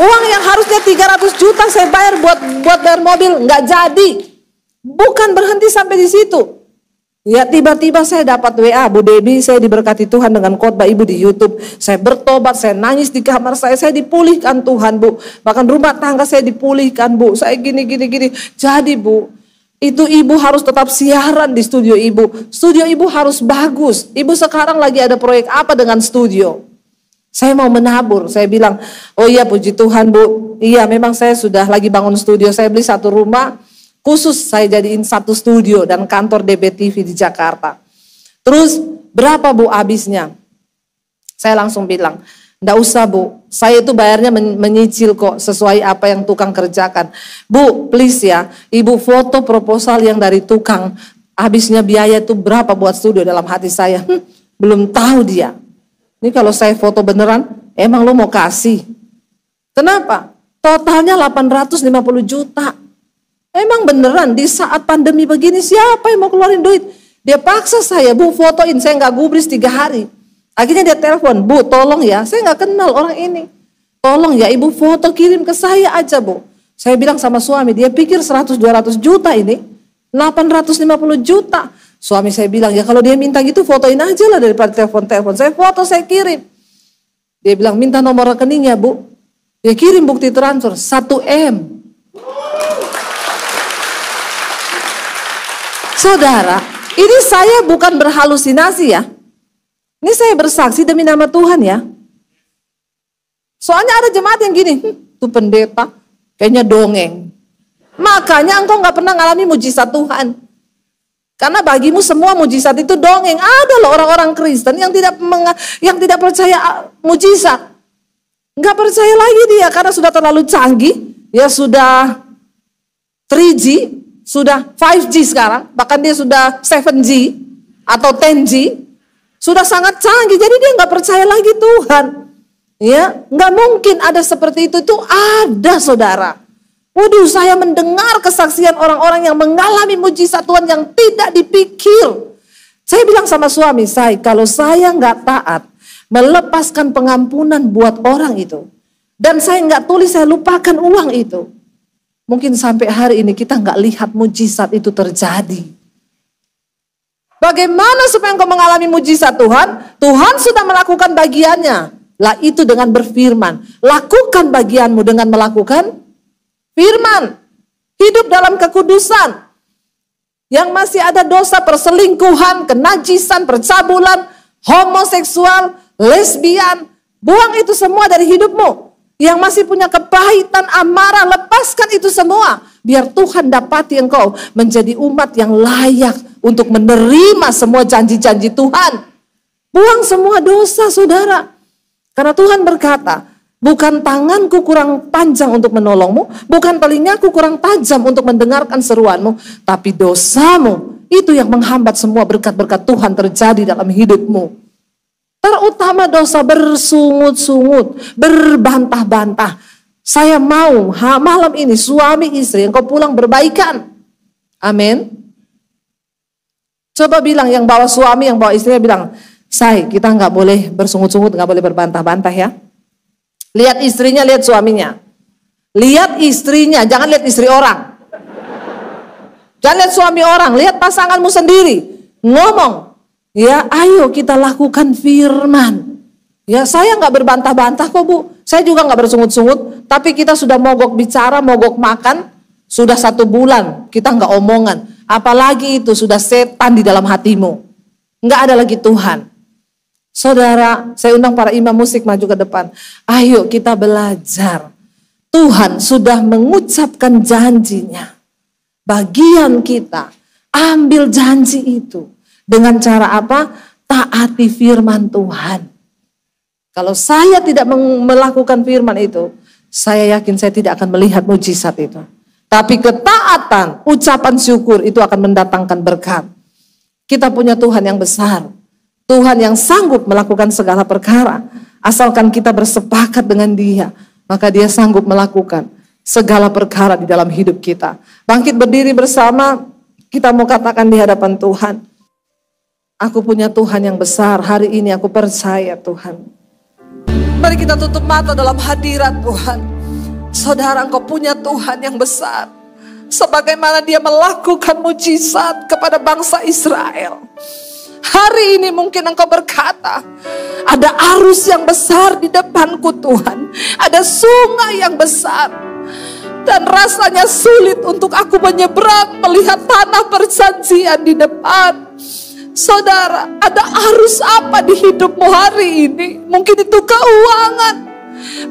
Speaker 1: uang yang harusnya 300 juta saya bayar buat buat bayar mobil nggak jadi. Bukan berhenti sampai di situ. Ya tiba-tiba saya dapat WA Bu Debi, saya diberkati Tuhan dengan khotbah Ibu di YouTube. Saya bertobat, saya nangis di kamar saya, saya dipulihkan Tuhan Bu. Bahkan rumah tangga saya dipulihkan Bu. Saya gini gini gini. Jadi Bu, itu ibu harus tetap siaran di studio ibu. Studio ibu harus bagus. Ibu sekarang lagi ada proyek apa dengan studio? Saya mau menabur. Saya bilang, oh iya puji Tuhan bu. Iya memang saya sudah lagi bangun studio. Saya beli satu rumah khusus saya jadiin satu studio dan kantor DBTV di Jakarta. Terus berapa bu abisnya? Saya langsung bilang, ndak usah bu, saya itu bayarnya menyicil kok sesuai apa yang tukang kerjakan. Bu, please ya, ibu foto proposal yang dari tukang. Habisnya biaya itu berapa buat studio dalam hati saya? Hm, belum tahu dia. Ini kalau saya foto beneran, emang lo mau kasih? Kenapa? Totalnya 850 juta. Emang beneran di saat pandemi begini siapa yang mau keluarin duit? Dia paksa saya, bu fotoin, saya nggak gubris tiga hari. Akhirnya dia telepon, Bu tolong ya, saya nggak kenal orang ini. Tolong ya ibu foto kirim ke saya aja Bu. Saya bilang sama suami, dia pikir 100-200 juta ini, 850 juta. Suami saya bilang, ya kalau dia minta gitu fotoin aja lah daripada telepon-telepon. Saya foto, saya kirim. Dia bilang, minta nomor rekeningnya Bu. Dia kirim bukti transfer, 1M. Saudara, ini saya bukan berhalusinasi ya. Ini saya bersaksi demi nama Tuhan ya. Soalnya ada jemaat yang gini, hm, tuh pendeta, kayaknya dongeng. Makanya engkau nggak pernah ngalami mujizat Tuhan. Karena bagimu semua mujizat itu dongeng. Ada loh orang-orang Kristen yang tidak yang tidak percaya ah, mujizat. Nggak percaya lagi dia karena sudah terlalu canggih. Ya sudah 3G, sudah 5G sekarang. Bahkan dia sudah 7G atau 10G. Sudah sangat canggih, jadi dia nggak percaya lagi Tuhan. Ya, nggak mungkin ada seperti itu. Itu ada saudara. Waduh, saya mendengar kesaksian orang-orang yang mengalami mujizat Tuhan yang tidak dipikir. Saya bilang sama suami saya, kalau saya nggak taat, melepaskan pengampunan buat orang itu. Dan saya nggak tulis, saya lupakan uang itu. Mungkin sampai hari ini kita nggak lihat mujizat itu terjadi. Bagaimana supaya engkau mengalami mujizat Tuhan? Tuhan sudah melakukan bagiannya. Lah itu dengan berfirman. Lakukan bagianmu dengan melakukan firman. Hidup dalam kekudusan. Yang masih ada dosa perselingkuhan, kenajisan, percabulan, homoseksual, lesbian. Buang itu semua dari hidupmu. Yang masih punya kepahitan, amarah, lepaskan itu semua. Biar Tuhan dapati engkau menjadi umat yang layak untuk menerima semua janji-janji Tuhan. Buang semua dosa saudara. Karena Tuhan berkata, bukan tanganku kurang panjang untuk menolongmu, bukan telingaku kurang tajam untuk mendengarkan seruanmu, tapi dosamu itu yang menghambat semua berkat-berkat Tuhan terjadi dalam hidupmu. Terutama dosa bersungut-sungut, berbantah-bantah. Saya mau malam ini suami istri yang kau pulang berbaikan. Amin. Coba bilang yang bawa suami, yang bawa istrinya bilang, saya kita nggak boleh bersungut-sungut, nggak boleh berbantah-bantah ya. Lihat istrinya, lihat suaminya. Lihat istrinya, jangan lihat istri orang. Jangan lihat suami orang, lihat pasanganmu sendiri. Ngomong, ya ayo kita lakukan firman. Ya saya nggak berbantah-bantah kok bu, saya juga nggak bersungut-sungut. Tapi kita sudah mogok bicara, mogok makan, sudah satu bulan kita nggak omongan. Apalagi itu sudah setan di dalam hatimu. Enggak ada lagi Tuhan. Saudara, saya undang para imam musik maju ke depan. Ayo kita belajar. Tuhan sudah mengucapkan janjinya. Bagian kita, ambil janji itu. Dengan cara apa? Taati firman Tuhan. Kalau saya tidak melakukan firman itu, saya yakin saya tidak akan melihat mujizat itu. Tapi ketaatan, ucapan syukur itu akan mendatangkan berkat. Kita punya Tuhan yang besar. Tuhan yang sanggup melakukan segala perkara. Asalkan kita bersepakat dengan dia, maka dia sanggup melakukan segala perkara di dalam hidup kita. Bangkit berdiri bersama, kita mau katakan di hadapan Tuhan. Aku punya Tuhan yang besar, hari ini aku percaya Tuhan. Mari kita tutup mata dalam hadirat Tuhan. Saudara engkau punya Tuhan yang besar. Sebagaimana dia melakukan mujizat kepada bangsa Israel. Hari ini mungkin engkau berkata, ada arus yang besar di depanku Tuhan. Ada sungai yang besar. Dan rasanya sulit untuk aku menyeberang melihat tanah perjanjian di depan. Saudara, ada arus apa di hidupmu hari ini? Mungkin itu keuangan,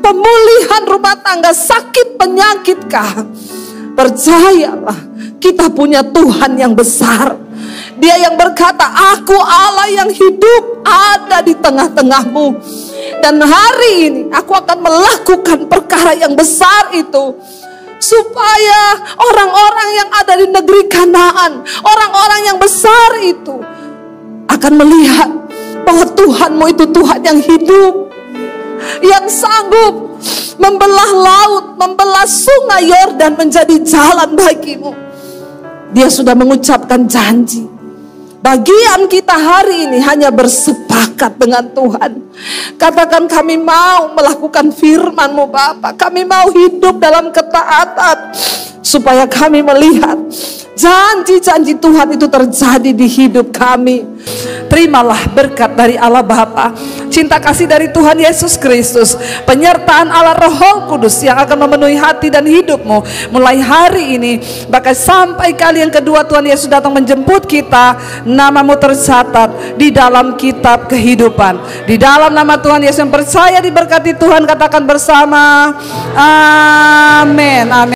Speaker 1: pemulihan rumah tangga, sakit penyakitkah? Percayalah, kita punya Tuhan yang besar. Dia yang berkata, "Aku Allah yang hidup, ada di tengah-tengahmu." Dan hari ini aku akan melakukan perkara yang besar itu supaya orang-orang yang ada di negeri Kanaan, orang-orang yang besar itu akan melihat bahwa Tuhanmu itu Tuhan yang hidup yang sanggup membelah laut, membelah sungai Yordan menjadi jalan bagimu. Dia sudah mengucapkan janji. Bagian kita hari ini hanya bersepakat dengan Tuhan. Katakan kami mau melakukan Firmanmu, mu Bapa. Kami mau hidup dalam ketaatan supaya kami melihat Janji-janji Tuhan itu terjadi di hidup kami. Terimalah berkat dari Allah Bapa, cinta kasih dari Tuhan Yesus Kristus, penyertaan Allah Roh Kudus yang akan memenuhi hati dan hidupmu mulai hari ini bahkan sampai kali yang kedua Tuhan Yesus datang menjemput kita, namamu tercatat di dalam kitab kehidupan. Di dalam nama Tuhan Yesus yang percaya diberkati Tuhan katakan bersama. Amin. Amin.